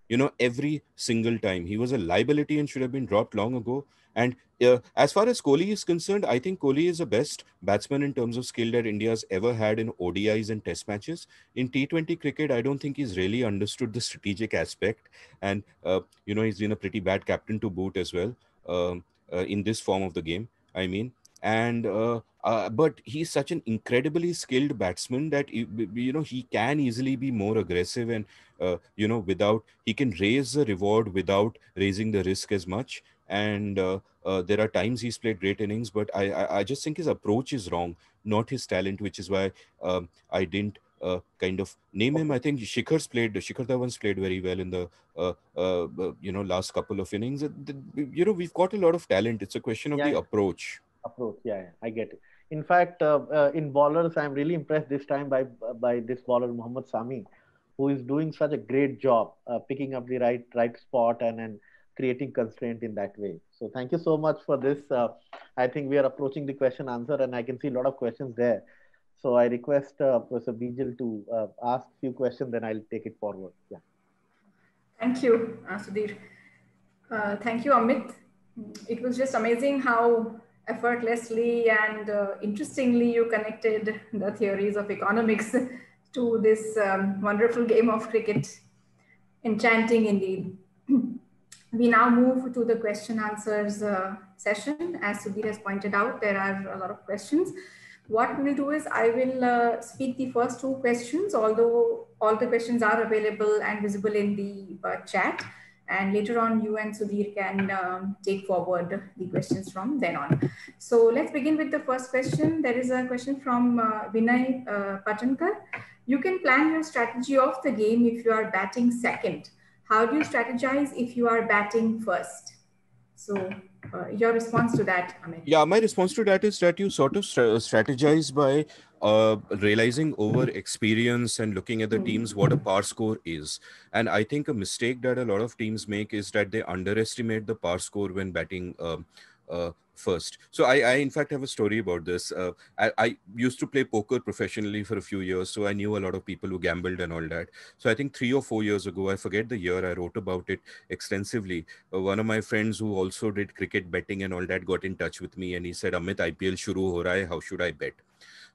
you know, every single time. He was a liability and should have been dropped long ago. And uh, as far as Kohli is concerned, I think Kohli is the best batsman in terms of skill that India's ever had in ODIs and test matches. In T20 cricket, I don't think he's really understood the strategic aspect. And, uh, you know, he's been a pretty bad captain to boot as well um, uh, in this form of the game, I mean. And uh, uh, but he's such an incredibly skilled batsman that you know he can easily be more aggressive and uh, you know without he can raise the reward without raising the risk as much and uh, uh, there are times he's played great innings but I, I, I just think his approach is wrong not his talent which is why um, i didn't uh, kind of name him. I think Shikhar's played. Shikhar Dhawan's played very well in the you know last couple of innings. You know we've got a lot of talent. It's a question of yeah. the approach approach. Yeah, yeah, I get it. In fact, uh, uh, in bowlers, I'm really impressed this time by by this bowler Mohammad Sami, who is doing such a great job uh, picking up the right right spot and and creating constraint in that way. So thank you so much for this. I think we are approaching the question answer, and I can see a lot of questions there. So I request uh, Professor Bijal to uh, ask a few questions, then I'll take it forward. Yeah. Thank you, uh, thank you, Amit. It was just amazing how effortlessly and uh, interestingly you connected the theories of economics to this um, wonderful game of cricket. Enchanting indeed. we now move to the question answers uh, session. As Sudhir has pointed out, there are a lot of questions. What we'll do is I will uh, speak the first two questions, although all the questions are available and visible in the uh, chat and later on you and Sudhir can um, take forward the questions from then on. So let's begin with the first question. There is a question from uh, Vinay uh, Patankar. You can plan your strategy of the game if you are batting second. How do you strategize if you are batting first? So uh, your response to that, Yeah, my response to that is that you sort of strategize by uh, realizing over mm-hmm. experience and looking at the mm-hmm. teams what a par score is. And I think a mistake that a lot of teams make is that they underestimate the par score when batting. Um, uh, first. So I, I, in fact have a story about this. Uh, I, I, used to play poker professionally for a few years, so I knew a lot of people who gambled and all that. So I think three or four years ago, I forget the year, I wrote about it extensively. Uh, one of my friends who also did cricket betting and all that got in touch with me, and he said, "Amit, IPL shuru ho hai. How should I bet?"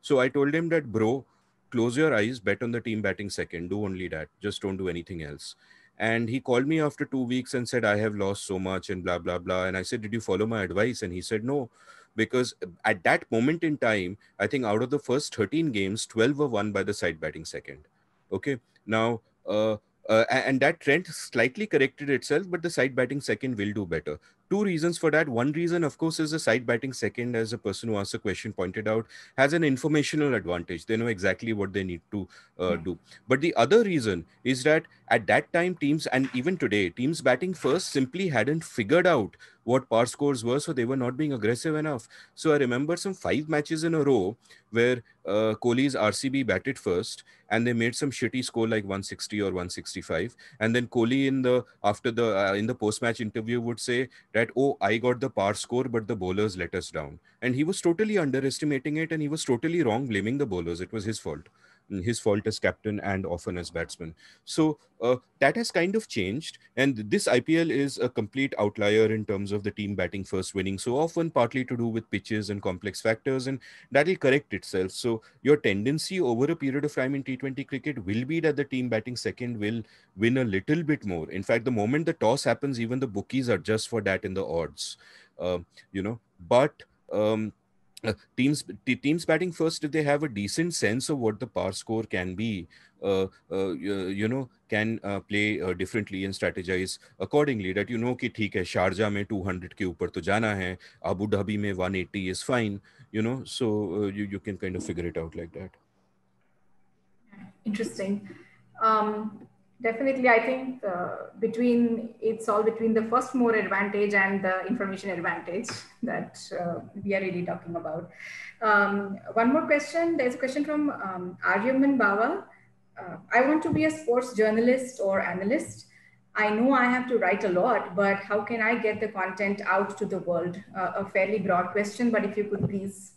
So I told him that, bro, close your eyes, bet on the team batting second, do only that, just don't do anything else. And he called me after two weeks and said, I have lost so much and blah, blah, blah. And I said, Did you follow my advice? And he said, No. Because at that moment in time, I think out of the first 13 games, 12 were won by the side batting second. Okay. Now, uh, uh, and that trend slightly corrected itself, but the side batting second will do better two reasons for that. One reason, of course, is the side batting second, as a person who asked the question pointed out, has an informational advantage. They know exactly what they need to uh, yeah. Hmm. do. But the other reason is that at that time, teams and even today, teams batting first simply hadn't figured out what par scores were, so they were not being aggressive enough. So I remember some five matches in a row where uh, Kohli's RCB batted first, and they made some shitty score like 160 or 165, and then Kohli in the after the uh, in the post-match interview would say that oh I got the par score, but the bowlers let us down, and he was totally underestimating it, and he was totally wrong blaming the bowlers. It was his fault. Mm, his fault as captain and often as batsman. So uh, that has kind of changed. And this IPL is a complete outlier in terms of the team batting first winning so often, partly to do with pitches and complex factors, and that'll correct itself. So your tendency over a period of time in T20 cricket will be that the team batting second will win a little bit more. In fact, the moment the toss happens, even the bookies are just for that in the odds, uh, you know. But um, teams t- teams batting first if they have a decent sense of what the par score can be uh, uh, you you know can uh, play uh, differently and strategize accordingly that you know ki theek hai sharjah mein 200 ke upar to jana hai abu dhabi mein 180 is fine you know so uh, you you can kind of figure it out like that interesting um Definitely, I think uh, between it's all between the first more advantage and the information advantage that uh, we are really talking about. Um, one more question. There's a question from um, Aryaman Bawa. Uh, I want to be a sports journalist or analyst. I know I have to write a lot, but how can I get the content out to the world? Uh, a fairly broad question, but if you could please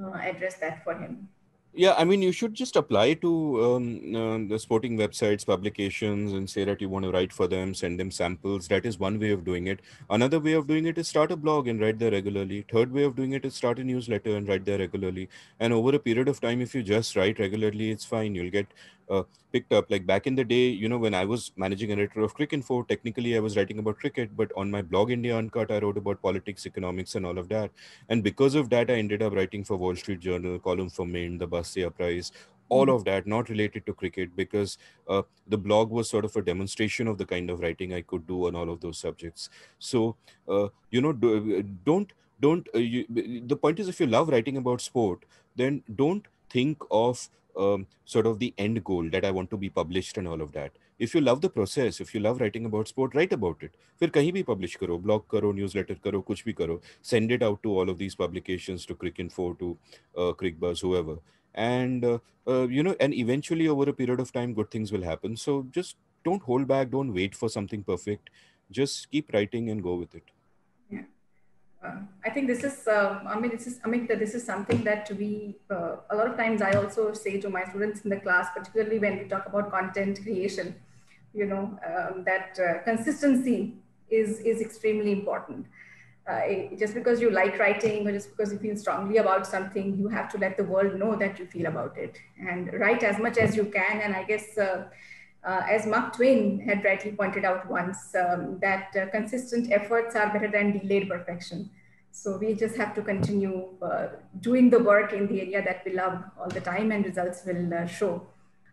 uh, address that for him. Yeah, I mean, you should just apply to um, uh, the sporting websites, publications, and say that you want to write for them, send them samples. That is one way of doing it. Another way of doing it is start a blog and write there regularly. Third way of doing it is start a newsletter and write there regularly. And over a period of time, if you just write regularly, it's fine. You'll get uh, picked up. Like back in the day, you know, when I was managing editor of Crick Info, technically I was writing about cricket, but on my blog India Uncut, I wrote about politics, economics, and all of that. And because of that, I ended up writing for Wall Street Journal, column for Maine, the Basia Prize, all hmm. of that not related to cricket because uh, the blog was sort of a demonstration of the kind of writing i could do on all of those subjects so uh, you know do, uh, not don't uh, you, the point is if you love writing about sport then don't think of um, sort of the end goal that I want to be published and all of that. If you love the process, if you love writing about sport, write about it. फिर कहीं भी publish करो, blog करो, newsletter करो, कुछ भी करो. Send it out to all of these publications, to Crick Info, to uh, Buzz, whoever. And uh, uh, you know, and eventually over a period of time, good things will happen. So just don't hold back. Don't wait for something perfect. Just keep writing and go with it. I think this is, um, I mean, this is, I mean, this is something that we, uh, a lot of times I also say to my students in the class, particularly when we talk about content creation, you know, um, that uh, consistency is, is extremely important. Uh, just because you like writing or just because you feel strongly about something, you have to let the world know that you feel about it and write as much as you can. And I guess uh, uh, as Mark Twain had rightly pointed out once, um, that uh, consistent efforts are better than delayed perfection. So we just have to continue uh, doing the work in the area that we love all the time and results will uh, show.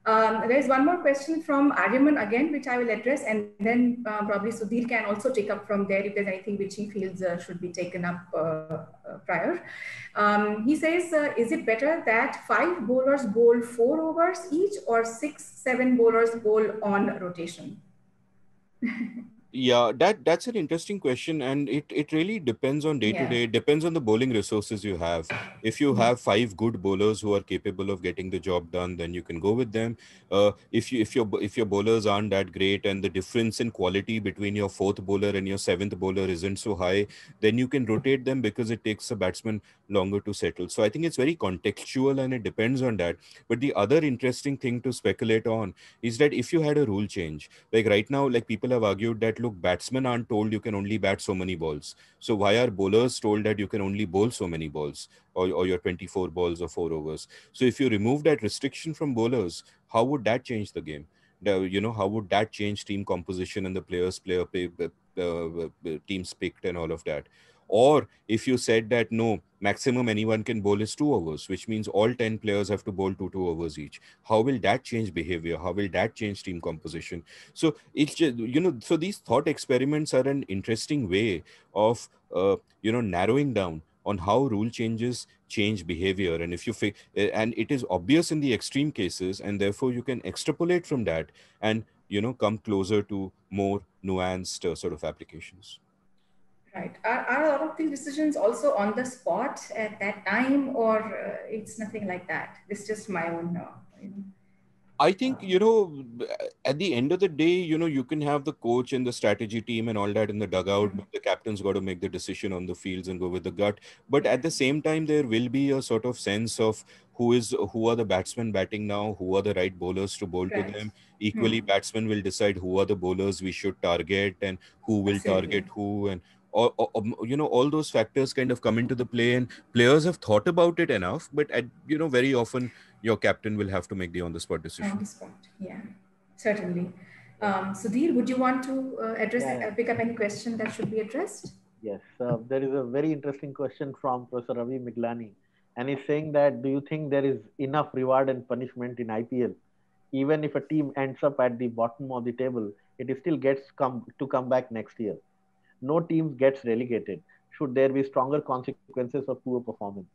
Um, there is one more question from Aryaman again, which I will address, and then uh, probably Sudhir can also take up from there if there's anything which he feels uh, should be taken up uh, uh prior. Um, he says, uh, is it better that five bowlers bowl four overs each or six, seven bowlers bowl on rotation? yeah that that's an interesting question and it it really depends on day to day depends on the bowling resources you have if you mm-hmm. have five good bowlers who are capable of getting the job done then you can go with them uh, if you if your if your bowlers aren't that great and the difference in quality between your fourth bowler and your seventh bowler isn't so high then you can rotate them because it takes a batsman longer to settle so i think it's very contextual and it depends on that but the other interesting thing to speculate on is that if you had a rule change like right now like people have argued that look, batsmen aren't told you can only bat so many balls. So why are bowlers told that you can only bowl so many balls or, or your 24 balls or four overs? So if you remove that restriction from bowlers, how would that change the game? You know, how would that change team composition and the players' player pay, uh, uh, uh teams picked and all of that? Or if you said that no, maximum anyone can bowl is two overs, which means all 10 players have to bowl two two overs each. How will that change behavior? How will that change team composition? So it's just, you know, so these thought experiments are an interesting way of, uh, you know, narrowing down on how rule changes change behavior and if you fi- eh, and it is obvious in the extreme cases and therefore you can extrapolate from that and you know come closer to more nuanced uh, sort of applications Right. Are, are all of these decisions also on the spot at that time, or uh, it's nothing like that? It's just my own. Uh, you know. I think, you know, at the end of the day, you know, you can have the coach and the strategy team and all that in the dugout, mm-hmm. but the captain's got to make the decision on the fields and go with the gut. But at the same time, there will be a sort of sense of who is who are the batsmen batting now, who are the right bowlers to bowl right. to them. Equally, hmm. batsmen will decide who are the bowlers we should target and who will target who and or, or, you know all those factors kind of come into the play and players have thought about it enough but at you know very often your captain will have to make the on the spot decision on the spot yeah certainly um, sudhir would you want to uh, address yeah. uh, pick up any question that should be addressed yes uh, there is a very interesting question from professor ravi miglani and he's saying that do you think there is enough reward and punishment in ipl even if a team ends up at the bottom of the table it still gets come to come back next year no teams gets relegated should there be stronger consequences of poor performance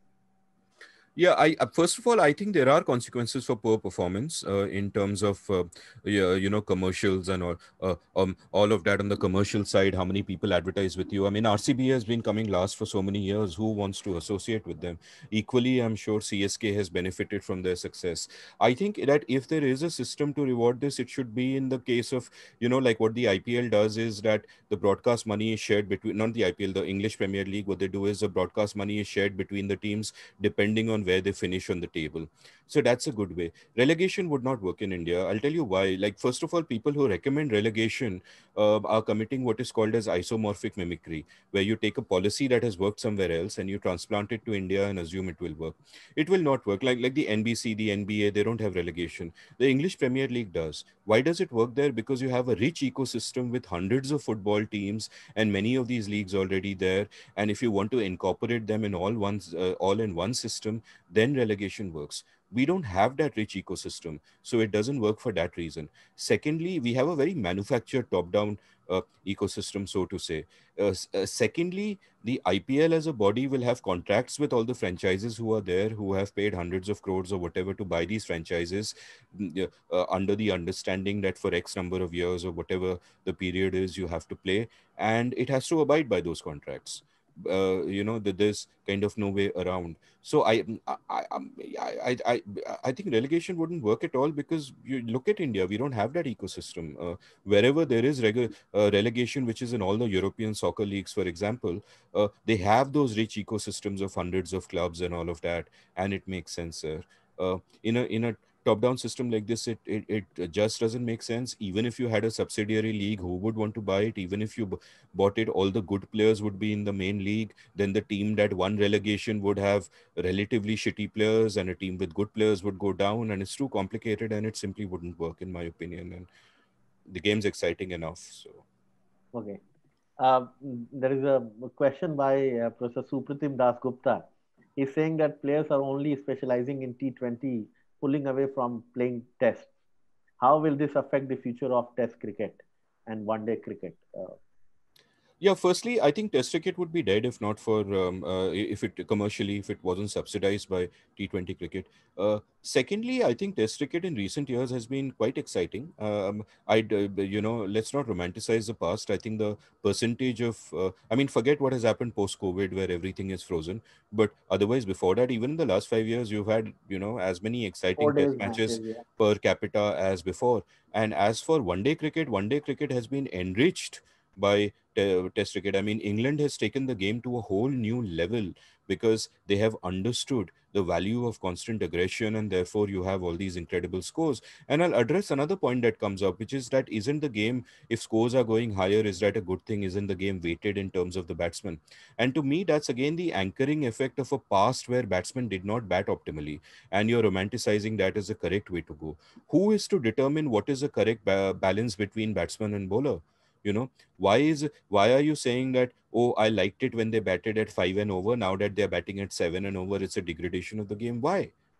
yeah, I uh, first of all, I think there are consequences for poor performance uh, in terms of uh, yeah, you know commercials and all uh, um, all of that on the commercial side. How many people advertise with you? I mean, RCB has been coming last for so many years. Who wants to associate with them? Equally, I'm sure CSK has benefited from their success. I think that if there is a system to reward this, it should be in the case of you know like what the IPL does is that the broadcast money is shared between not the IPL, the English Premier League. What they do is the broadcast money is shared between the teams depending on where they finish on the table. So that's a good way. Relegation would not work in India. I'll tell you why. Like, first of all, people who recommend relegation uh, are committing what is called as isomorphic mimicry, where you take a policy that has worked somewhere else and you transplant it to India and assume it will work. It will not work. Like, like the NBC, the NBA, they don't have relegation. The English Premier League does. Why does it work there? Because you have a rich ecosystem with hundreds of football teams and many of these leagues already there. And if you want to incorporate them in all one's uh, all in one system, then relegation works we don't have that rich ecosystem so it doesn't work for that reason secondly we have a very manufactured top down uh, ecosystem so to say uh, uh, secondly the ipl as a body will have contracts with all the franchises who are there who have paid hundreds of crores or whatever to buy these franchises mm, uh, under the understanding that for x number of years or whatever the period is you have to play and it has to abide by those contracts uh, you know that there's kind of no way around so I, mm, um, I i i i think relegation wouldn't work at all because you look at india we don't have that ecosystem uh, wherever there is regu- uh, relegation which is in all the european soccer leagues for example uh, they have those rich ecosystems of hundreds of clubs and all of that and it makes sense sir uh, in a in a top-down system like this, it, it it just doesn't make sense. Even if you had a subsidiary league, who would want to buy it? Even if you b- bought it, all the good players would be in the main league. Then the team that won relegation would have relatively shitty players, and a team with good players would go down. And it's too complicated, and it simply wouldn't work, in my opinion. And the game's exciting enough. So okay, uh, there is a question by uh, Professor Supratim Das Gupta. He's saying that players are only specializing in T20 pulling away from playing tests. How will this affect the future of test cricket and one day cricket? Uh, yeah, firstly, I think Test cricket would be dead if not for um, uh, if it commercially if it wasn't subsidized by T20 cricket. Uh, secondly, I think Test cricket in recent years has been quite exciting. Um, I'd uh, you know let's not romanticize the past. I think the percentage of uh, I mean forget what has happened post COVID where everything is frozen, but otherwise before that, even in the last five years, you've had you know as many exciting Test matches yeah. per capita as before. And as for one day cricket, one day cricket has been enriched by te- Test cricket. I mean, England has taken the game to a whole new level because they have understood the value of constant aggression, and therefore you have all these incredible scores. And I'll address another point that comes up, which is that isn't the game, if scores are going higher, is that a good thing? Isn't the game weighted in terms of the batsman? And to me, that's again the anchoring effect of a past where batsmen did not bat optimally. And you're romanticizing that as the correct way to go. Who is to determine what is the correct ba- balance between batsman and bowler? you know why is why are you saying that oh i liked it when they batted at 5 and over now that they're batting at 7 and over it's a degradation of the game why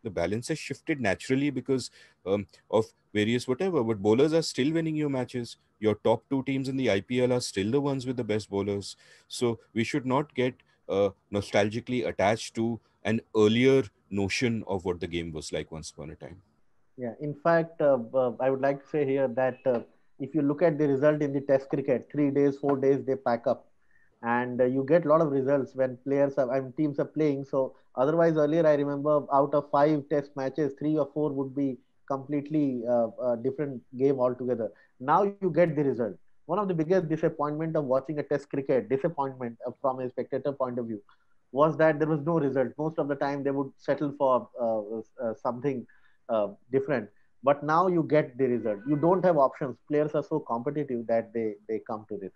the balance has shifted naturally because um, of various whatever but bowlers are still winning your matches your top two teams in the ipl are still the ones with the best bowlers so we should not get uh, nostalgically attached to an earlier notion of what the game was like once upon a time yeah in fact uh, uh i would like to say here that uh, if you look at the result in the test cricket three days four days they pack up and uh, you get a lot of results when players are I mean, teams are playing so otherwise earlier i remember out of five test matches three or four would be completely uh, a uh, different game altogether now you get the result one of the biggest disappointment of watching a test cricket disappointment uh, from a spectator point of view was that there was no result most of the time they would settle for uh, uh something different but now you get the result you don't have options players are so competitive that they they come to this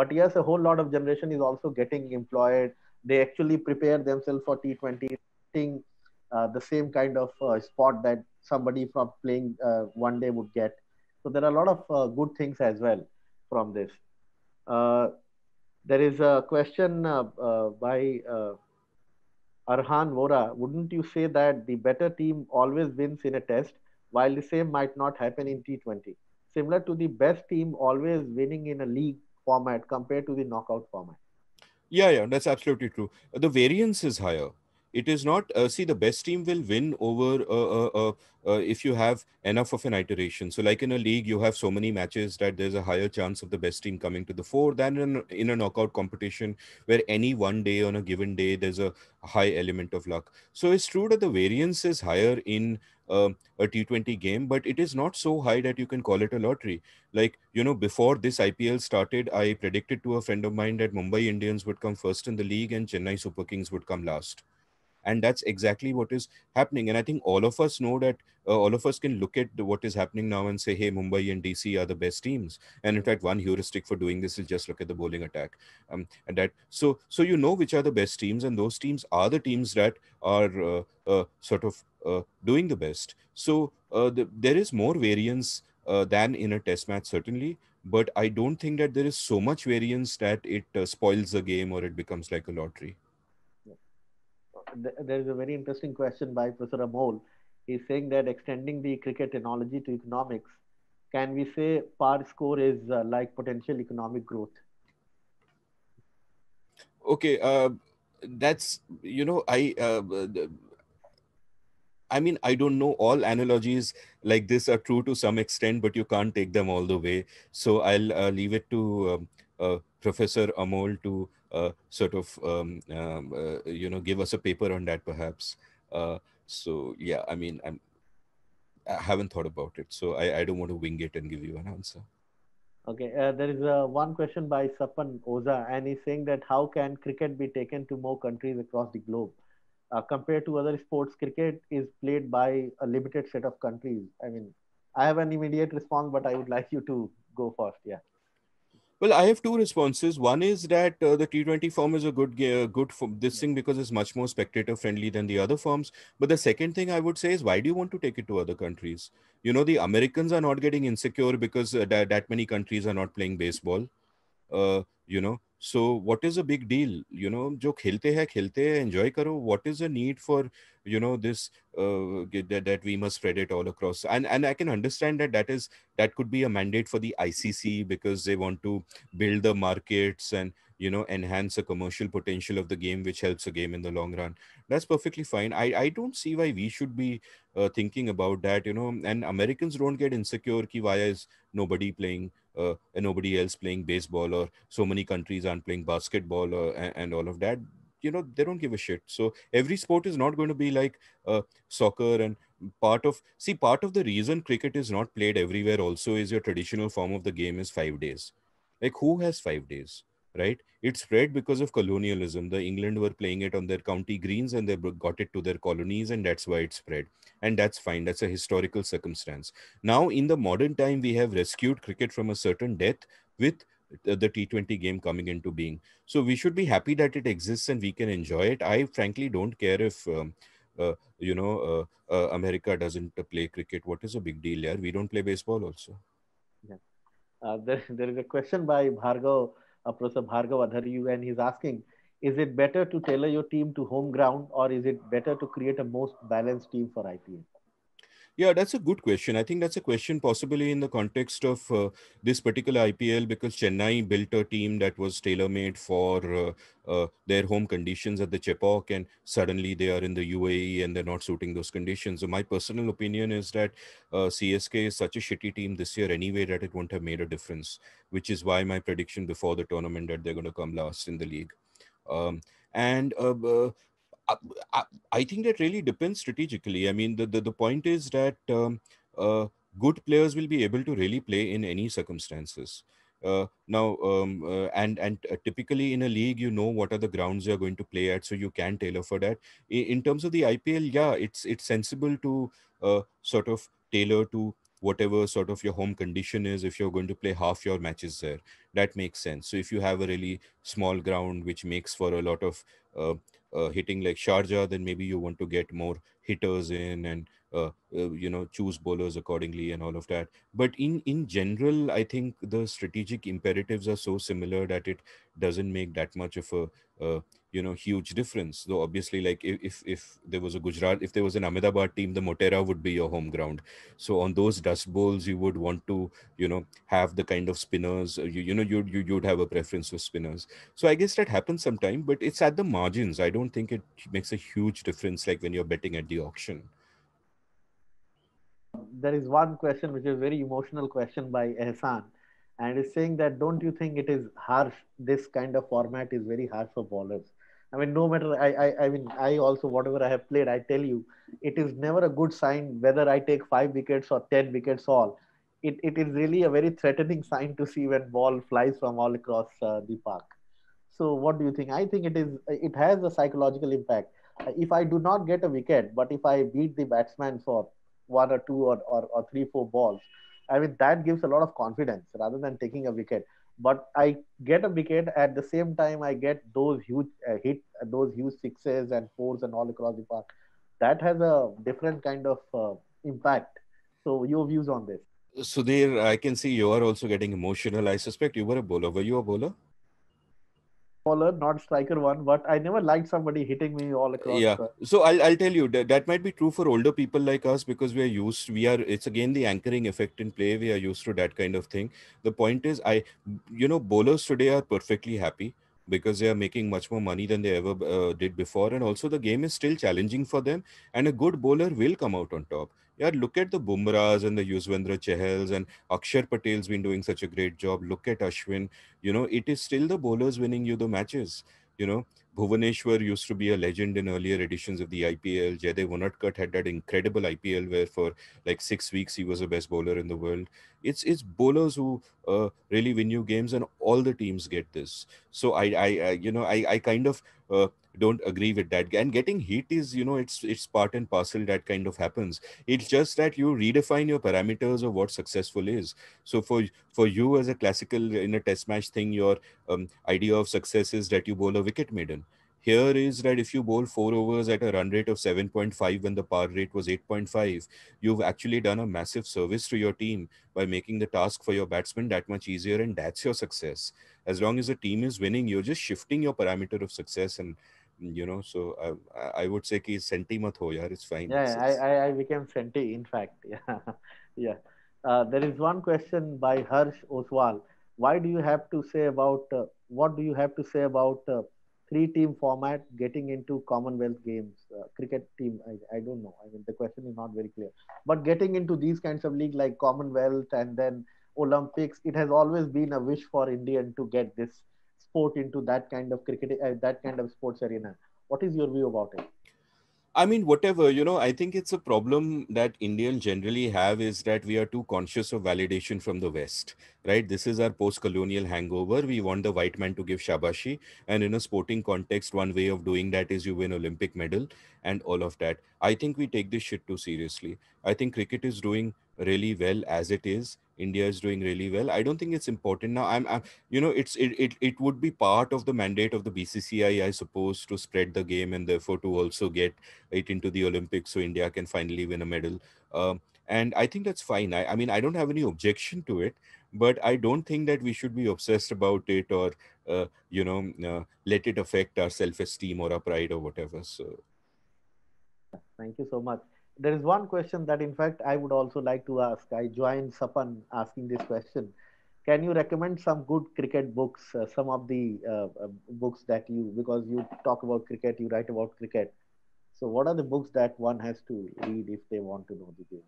but yes a whole lot of generation is also getting employed they actually prepare themselves for t20 thing uh, the same kind of uh, spot that somebody from playing uh, one day would get so there are a lot of uh, good things as well from this uh, there is a question uh, by Arhan Vora, wouldn't you say that the better team always wins in a test while the same might not happen in T20. Similar to the best team always winning in a league format compared to the knockout format. Yeah, yeah, that's absolutely true. The variance is higher. It is not, uh, see, the best team will win over uh uh, uh, uh, if you have enough of an iteration. So, like in a league, you have so many matches that there's a higher chance of the best team coming to the fore than in, in a knockout competition where any one day on a given day, there's a high element of luck. So, it's true that the variance is higher in uh, a T20 game, but it is not so high that you can call it a lottery. Like, you know, before this IPL started, I predicted to a friend of mine that Mumbai Indians would come first in the league and Chennai Super Kings would come last. And that's exactly what is happening. And I think all of us know that uh, all of us can look at the, what is happening now and say, hey, Mumbai and DC are the best teams. And in fact, one heuristic for doing this is just look at the bowling attack. Um, and that so so you know which are the best teams, and those teams are the teams that are uh, uh sort of uh, doing the best. So uh, the, there is more variance uh, than in a test match, certainly. But I don't think that there is so much variance that it spoils the game or it becomes like a lottery. There is a very interesting question by Professor Amol. He's saying that extending the cricket analogy to economics, can we say par score is like potential economic growth? okay uh, that's you know i uh, I mean, I don't know. All analogies like this are true to some extent, but you can't take them all the way. So I'll uh, leave it to um, uh, Professor Amol to uh, sort of um, um, uh, you know give us a paper on that, perhaps. so yeah, I mean, I'm, I haven't thought about it, so I, I don't want to wing it and give you an answer. Okay, uh, there is uh, one question by Sapan Oza, and he's saying that how can cricket be taken to more countries across the globe? uh, compared to other sports, cricket is played by a limited set of countries. I mean, I have an immediate response, but I would like you to go first. Yeah. Well, I have two responses. One is that uh, the T20 form is a good uh, good for this thing because it's much more spectator friendly than the other forms. But the second thing I would say is, why do you want to take it to other countries? You know, the Americans are not getting insecure because uh, that, that many countries are not playing baseball. Uh, you know so what is a big deal you know जो खेलते हैं खेलते enjoy करो what is the need for you know this uh, that, that we must spread it all across and and I can understand that that is that could be a mandate for the ICC because they want to build the markets and you know enhance the commercial potential of the game which helps the game in the long run that's perfectly fine i i don't see why we should be uh, thinking about that you know and americans don't get insecure ki why is nobody playing uh, nobody else playing baseball or so many countries aren't playing basketball or, uh, and, and all of that you know they don't give a shit so every sport is not going to be like uh, soccer and part of see part of the reason cricket is not played everywhere also is your traditional form of the game is 5 days like who has 5 days right? It spread because of colonialism. The England were playing it on their county greens and they got it to their colonies, and that's why it spread. And that's fine. That's a historical circumstance. Now, in the modern time, we have rescued cricket from a certain death with the T20 game coming into being. So we should be happy that it exists and we can enjoy it. I frankly don't care if. Um, uh, you know, uh, uh, America doesn't play cricket. What is a big deal here? We don't play baseball also. Yeah. Uh, there, there is a question by Bhargav uh, Professor Bhargav and he's asking, is it better to tailor your team to home ground or is it better to create a most balanced team for IPL? Yeah, that's a good question. I think that's a question possibly in the context of uh, this particular IPL because Chennai built a team that was tailor made for uh, uh, their home conditions at the Chepauk, and suddenly they are in the UAE and they're not suiting those conditions. So, my personal opinion is that uh, CSK is such a shitty team this year anyway that it won't have made a difference, which is why my prediction before the tournament that they're going to come last in the league. Um, and uh, uh, I, I, think that really depends strategically. I mean, the, the, the point is that um, uh, good players will be able to really play in any circumstances. Uh, now, um, uh, and and uh, typically in a league, you know what are the grounds you're going to play at, so you can tailor for that. in terms of the IPL, yeah, it's it's sensible to uh, sort of tailor to whatever sort of your home condition is if you're going to play half your matches there that makes sense so if you have a really small ground which makes for a lot of uh, uh, hitting like sharjah then maybe you want to get more hitters in and uh, uh you know choose bowlers accordingly and all of that but in in general i think the strategic imperatives are so similar that it doesn't make that much of a uh, you know huge difference though obviously like if if there was a gujarat if there was an ahmedabad team the motera would be your home ground so on those dust bowls you would want to you know have the kind of spinners uh, you, you know you'd, you, you'd have a preference for spinners so i guess that happens sometime but it's at the margins i don't think it makes a huge difference like when you're betting at the auction there is one question which is very emotional question by ehsan and is saying that don't you think it is harsh this kind of format is very harsh for bowlers I mean, no matter I, I I mean I also whatever I have played, I tell you, it is never a good sign whether I take five wickets or ten wickets all. It, it is really a very threatening sign to see when ball flies from all across uh, the park. So what do you think? I think it is it has a psychological impact. If I do not get a wicket, but if I beat the batsman for one or two or, or, or three, four balls, I mean that gives a lot of confidence rather than taking a wicket but I get a wicket at the same time I get those huge uh, hit, uh, those huge sixes and fours and all across the park. That has a different kind of uh, impact. So your views on this? Sudhir, I can see you are also getting emotional. I suspect you were a bowler. Were you a bowler? bowler, not striker one, but I never liked somebody hitting me all across. Yeah. So I'll, I'll tell you that, that might be true for older people like us because we are used, we are, it's again the anchoring effect in play. We are used to that kind of thing. The point is, I, you know, bowlers today are perfectly happy because they are making much more money than they ever uh, did before. And also the game is still challenging for them and a good bowler will come out on top yeah, look at the Bumrahs and the Yuzvendra Chahals and Akshar Patel's been doing such a great job. Look at Ashwin. You know, it is still the bowlers winning you the matches. You know, Bhuvaneshwar used to be a legend in earlier editions of the IPL. Jadev Unadkat had that incredible IPL where for like six weeks he was the best bowler in the world. It's it's bowlers who uh, really win you games, and all the teams get this. So I I, I you know I I kind of uh, don't agree with that and getting heat is you know it's it's part and parcel that kind of happens it's just that you redefine your parameters of what successful is so for for you as a classical in a test match thing your um, idea of success is that you bowl a wicket maiden here is that if you bowl four overs at a run rate of 7.5 when the par rate was 8.5 you've actually done a massive service to your team by making the task for your batsman that much easier and that's your success as long as the team is winning you're just shifting your parameter of success and you know so i i would say ki senti mat ho yaar it's fine yeah it's, I, I i became senti in fact yeah yeah uh, there is one question by harsh oswal why do you have to say about uh, what do you have to say about uh, three team format getting into commonwealth games uh, cricket team I, I don't know i mean the question is not very clear but getting into these kinds of league like commonwealth and then olympics it has always been a wish for indian to get this Sport into that kind of cricket, uh, that kind of sports arena? What is your view about it? I mean, whatever, you know, I think it's a problem that Indians generally have is that we are too conscious of validation from the West, right? This is our post colonial hangover. We want the white man to give shabashi. And in a sporting context, one way of doing that is you win Olympic medal and all of that. I think we take this shit too seriously. I think cricket is doing really well as it is. India is doing really well. I don't think it's important now. I'm, I'm you know, it's it, it it would be part of the mandate of the BCCI, I suppose, to spread the game and therefore to also get it into the Olympics so India can finally win a medal. Um, and I think that's fine. I, I mean, I don't have any objection to it, but I don't think that we should be obsessed about it or uh, you know uh, let it affect our self-esteem or our pride or whatever. So Thank you so much. There is one question that, in fact, I would also like to ask. I joined Sapan asking this question. Can you recommend some good cricket books, uh, some of the uh, uh, books that you, because you talk about cricket, you write about cricket. So, what are the books that one has to read if they want to know the game?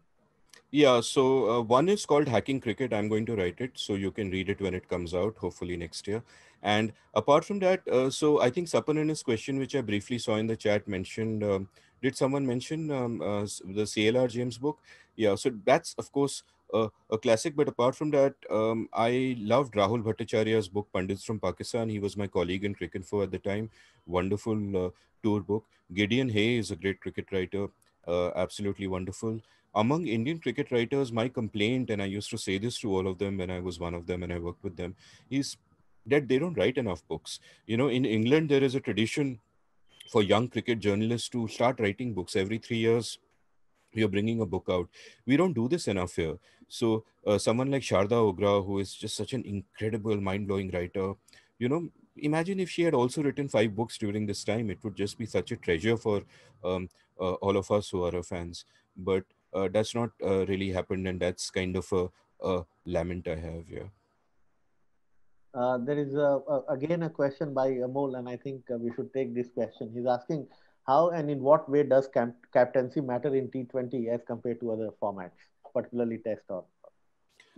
Yeah, so uh, one is called Hacking Cricket. I'm going to write it so you can read it when it comes out, hopefully next year. And apart from that, uh, so I think Sapan in his question, which I briefly saw in the chat, mentioned um, did someone mention um, uh, the CLR James book? Yeah, so that's of course uh, a classic. But apart from that, um, I loved Rahul Bhattacharya's book Pandits from Pakistan. He was my colleague in Crick Info at the time. Wonderful uh, tour book. Gideon Hay is a great cricket writer. Uh, absolutely wonderful. Among Indian cricket writers, my complaint, and I used to say this to all of them when I was one of them and I worked with them, is that they don't write enough books. You know, in England, there is a tradition for young cricket journalists to start writing books every three years you're bringing a book out we don't do this enough here so uh, someone like sharda ogra who is just such an incredible mind-blowing writer you know imagine if she had also written five books during this time it would just be such a treasure for um, uh, all of us who are her fans but uh, that's not uh, really happened and that's kind of a, a lament i have here uh, there is a, a, again a question by Amol, and I think uh, we should take this question. He's asking how and in what way does camp- captaincy matter in T20 as compared to other formats, particularly Test or?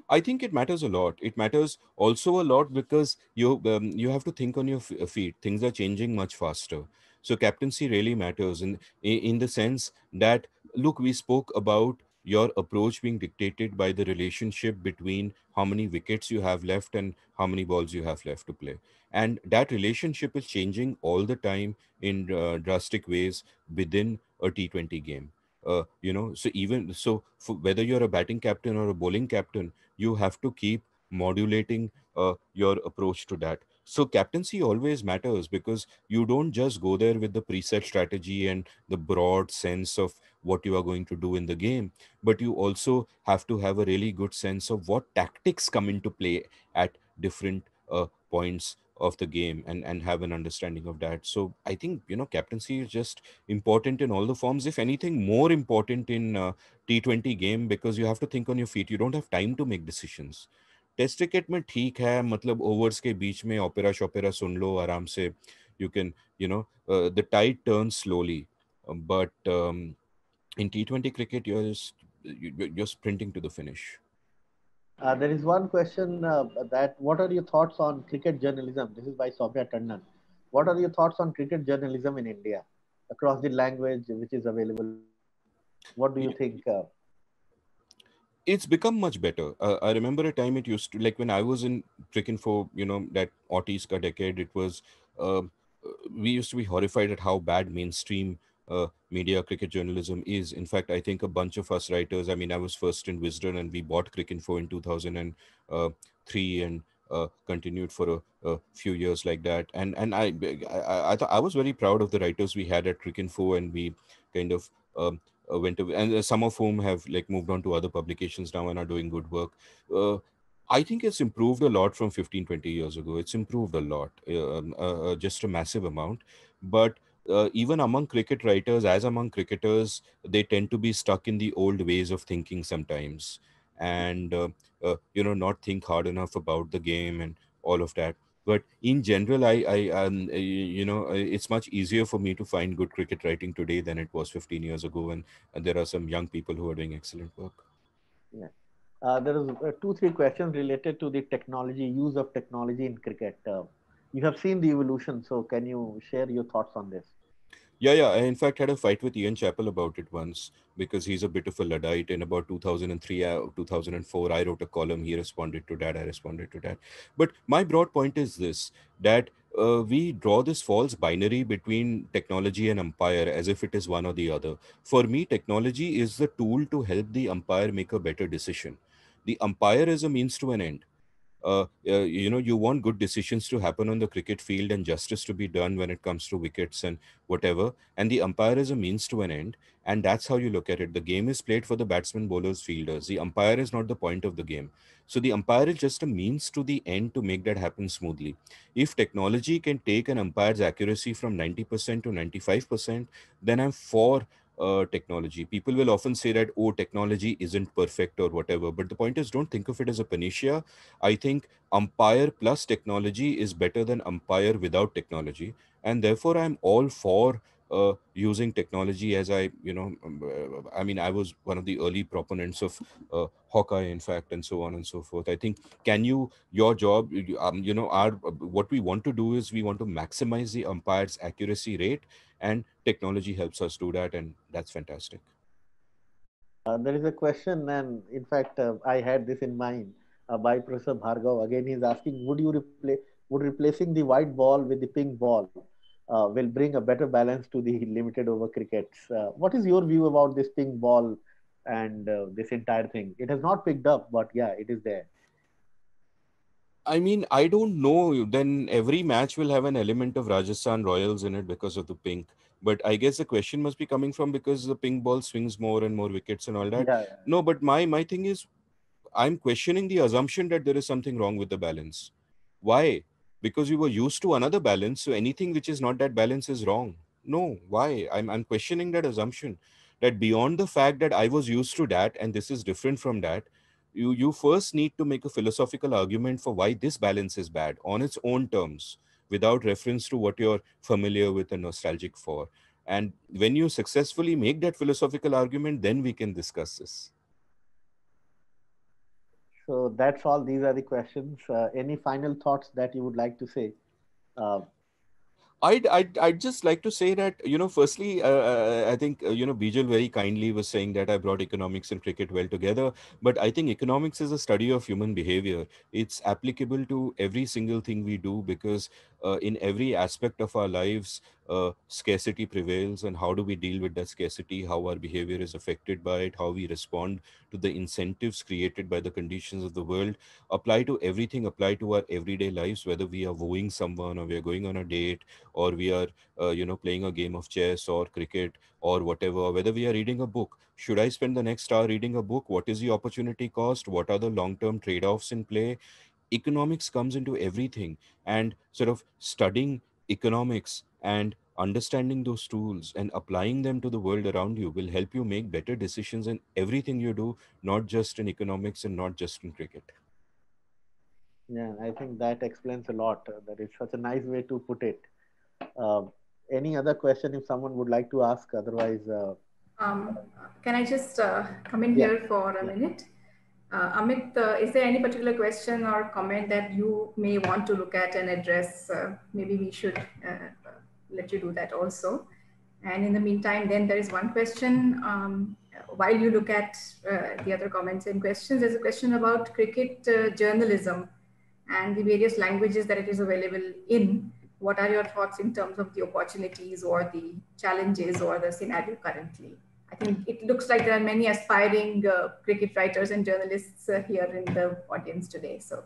I think it matters a lot. It matters also a lot because you um, you have to think on your f- uh, feet. Things are changing much faster, so captaincy really matters in in the sense that look, we spoke about your approach being dictated by the relationship between how many wickets you have left and how many balls you have left to play. And that relationship is changing all the time in uh, drastic ways within a T20 game. Uh, you know, so even so, whether you're a batting captain or a bowling captain, you have to keep modulating uh, your approach to that. So captaincy always matters because you don't just go there with the preset strategy and the broad sense of what you are going to do in the game, but you also have to have a really good sense of what tactics come into play at different uh, points of the game and and have an understanding of that so i think you know captaincy is just important in all the forms if anything more important in a uh, t20 game because you have to think on your feet you don't have time to make decisions test cricket में ठीक है मतलब overs के बीच में opera शोपेरा सुन लो आराम से you can you know the tight turn slowly but in T20 cricket, you're just, you're sprinting to the finish Uh, there is one question uh, that what are your thoughts on cricket journalism? This is by Sobhya Tandon. What are your thoughts on cricket journalism in India across the language which is available? What do you yeah. think? Uh, it's become much better. Uh, I remember a time it used to like when I was in Trickin for you know that Autisca decade. It was uh, we used to be horrified at how bad mainstream uh, media cricket journalism is. In fact, I think a bunch of us writers. I mean, I was first in Wisden, and we bought Cricket Info in two thousand and uh, three, and uh, continued for a, a, few years like that. And and I I I, I, th- I was very proud of the writers we had at Crick Info, and we kind of um, uh, went away, and uh, some of whom have like moved on to other publications now and are doing good work. Uh, I think it's improved a lot from 15, 20 years ago. It's improved a lot, uh, um, just a massive amount. But uh, even among cricket writers, as among cricketers, they tend to be stuck in the old ways of thinking sometimes, and uh, uh, you know, not think hard enough about the game and all of that. But in general, I, I um, you know, it's much easier for me to find good cricket writing today than it was 15 years ago. And, and uh, there are some young people who are doing excellent work. Yeah. Uh, there is uh, two, three questions related to the technology, use of technology in cricket. Uh, you have seen the evolution, so can you share your thoughts on this? Yeah, yeah. I in fact had a fight with Ian Chappell about it once because he's a bit of a luddite. In about 2003, uh, 2004, I wrote a column. He responded to that. I responded to that. But my broad point is this: that uh, we draw this false binary between technology and umpire as if it is one or the other. For me, technology is the tool to help the umpire make a better decision. The umpire is a means to an end uh, uh, you know you want good decisions to happen on the cricket field and justice to be done when it comes to wickets and whatever and the umpire is a means to an end and that's how you look at it the game is played for the batsmen bowlers fielders the umpire is not the point of the game so the umpire is just a means to the end to make that happen smoothly if technology can take an umpire's accuracy from 90% to 95% then i'm for uh, technology. People will often say that, oh, technology isn't perfect or whatever. But the point is, don't think of it as a panacea. I think umpire plus technology is better than umpire without technology. And therefore, I'm all for uh, using technology as i you know um, uh, i mean i was one of the early proponents of uh, hawkeye in fact and so on and so forth i think can you your job um, you know our uh, what we want to do is we want to maximize the umpire's accuracy rate and technology helps us do that and that's fantastic uh, there is a question and in fact uh, i had this in mind uh, by professor bhargav again he's asking would you replace would replacing the white ball with the pink ball uh, will bring a better balance to the limited over crickets. Uh, what is your view about this ping ball and uh, this entire thing? It has not picked up, but yeah, it is there. I mean, I don't know. Then every match will have an element of Rajasthan Royals in it because of the pink. But I guess the question must be coming from because the pink ball swings more and more wickets and all that. Yeah, yeah. No, but my my thing is, I'm questioning the assumption that there is something wrong with the balance. Why? because we were used to another balance. So anything which is not that balance is wrong. No, why? I'm, I'm questioning that assumption that beyond the fact that I was used to that and this is different from that, you, you first need to make a philosophical argument for why this balance is bad on its own terms without reference to what you're familiar with and nostalgic for. And when you successfully make that philosophical argument, then we can discuss this. So that's all. These are the questions. Uh, any final thoughts that you would like to say? Uh, I'd, I'd, I'd just like to say that, you know, firstly, uh, uh, I think, uh, you know, Bijal very kindly was saying that I brought economics and cricket well together. But I think economics is a study of human behavior. It's applicable to every single thing we do because uh, in every aspect of our lives, uh, scarcity prevails and how do we deal with that scarcity, how our behavior is affected by it, how we respond to the incentives created by the conditions of the world, apply to everything, apply to our everyday lives, whether we are wooing someone or we are going on a date or we are, uh, you know, playing a game of chess or cricket or whatever, whether we are reading a book. Should I spend the next hour reading a book? What is the opportunity cost? What are the long-term trade-offs in play? Economics comes into everything and sort of studying economics and understanding those tools and applying them to the world around you will help you make better decisions in everything you do not just in economics and not just in cricket yeah i think that explains a lot uh, that is such a nice way to put it uh, any other question if someone would like to ask otherwise uh, um, can i just uh, come in yeah. here for a yeah. minute uh, Amit, uh, is there any particular question or comment that you may want to look at and address? Uh, maybe we should uh, let you do that also. And in the meantime, then there is one question. Um, while you look at uh, the other comments and questions, there's a question about cricket uh, journalism and the various languages that it is available in. What are your thoughts in terms of the opportunities or the challenges or the scenario currently? I think it looks like there are many aspiring uh, cricket writers and journalists uh, here in the audience today. So,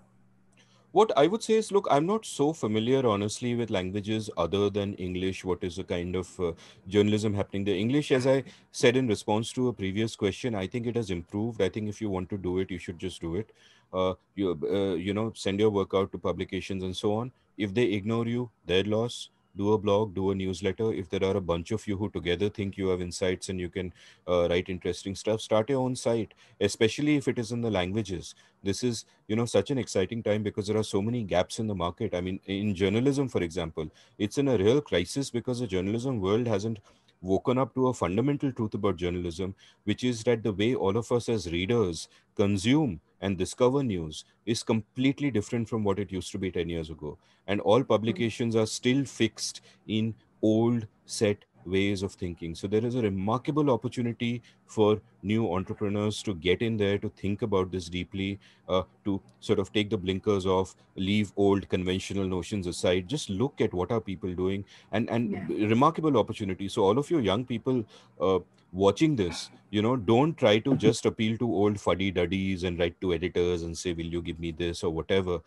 what I would say is, look, I'm not so familiar, honestly, with languages other than English. What is the kind of uh, journalism happening there? English, as I said in response to a previous question, I think it has improved. I think if you want to do it, you should just do it. Uh, you, uh, you know, send your work out to publications and so on. If they ignore you, their loss do a blog, do a newsletter. If there are a bunch of you who together think you have insights and you can uh, write interesting stuff, start your own site, especially if it is in the languages. This is, you know, such an exciting time because there are so many gaps in the market. I mean, in journalism, for example, it's in a real crisis because the journalism world hasn't woken up to a fundamental truth about journalism, which is that the way all of us as readers consume and discover news is completely different from what it used to be 10 years ago. And all hmm. publications are still fixed in old set ways of thinking. So there is a remarkable opportunity for new entrepreneurs to get in there, to think about this deeply, uh, to sort of take the blinkers off, leave old conventional notions aside, just look at what are people doing and, and yeah. remarkable opportunity. So all of you young people uh, watching this, you know, don't try to just appeal to old fuddy-duddies and write to editors and say, will you give me this or whatever.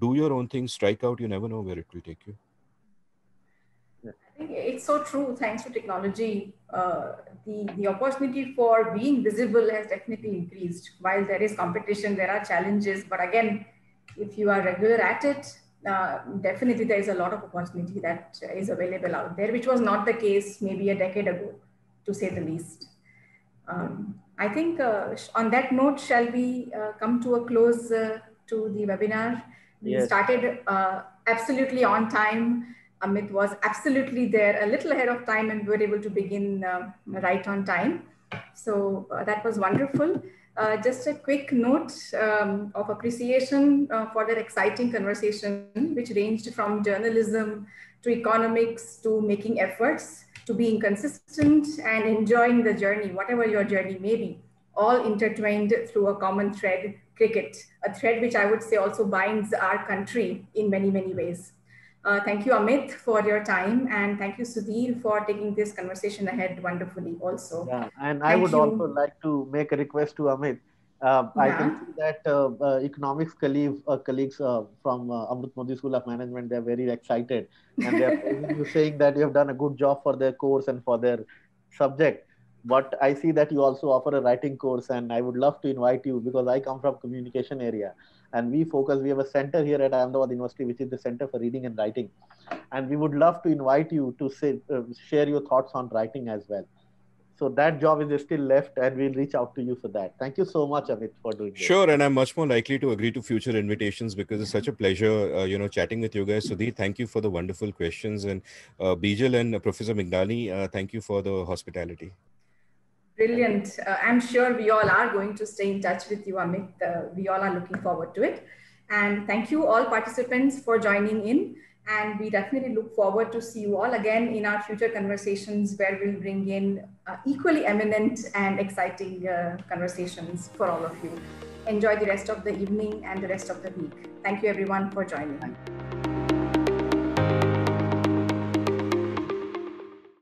Do your own thing, strike out, you never know where it will take you. It's so true. Thanks to technology, uh, the, the opportunity for being visible has definitely increased. While there is competition, there are challenges. But again, if you are regular at it, uh, definitely there is a lot of opportunity that is available out there, which was not the case maybe a decade ago, to say the least. Um, I think uh, on that note, shall we uh, come to a close uh, to the webinar? Yes. We started uh, absolutely on time. Amit was absolutely there a little ahead of time and we were able to begin um, right on time. So uh, that was wonderful. Uh, just a quick note um, of appreciation uh, for that exciting conversation, which ranged from journalism to economics to making efforts to being consistent and enjoying the journey, whatever your journey may be, all intertwined through a common thread, cricket, a thread which I would say also binds our country in many, many ways. Uh, thank you, Amit, for your time. And thank you, Sudhir, for taking this conversation ahead wonderfully also. Yeah, and thank I would you. also like to make a request to Amit. Uh, yeah. I can see that uh, uh economics colleagues, uh, uh, from Amrit Modi School of Management, they're very excited. And they're saying that you have done a good job for their course and for their subject. But I see that you also offer a writing course and I would love to invite you because I come from communication area and we focus we have a center here at ahmedabad university which is the center for reading and writing and we would love to invite you to say, uh, share your thoughts on writing as well so that job is still left and we'll reach out to you for that thank you so much amit for doing this. sure and i'm much more likely to agree to future invitations because it's such a pleasure uh, you know chatting with you guys sudhi thank you for the wonderful questions and uh, bijal and professor Mignani, uh, thank you for the hospitality Brilliant. Uh, I'm sure we all are going to stay in touch with you, Amit. Uh, we all are looking forward to it. And thank you all participants for joining in. And we definitely look forward to see you all again in our future conversations where we'll bring in uh, equally eminent and exciting uh, conversations for all of you. Enjoy the rest of the evening and the rest of the week. Thank you everyone for joining.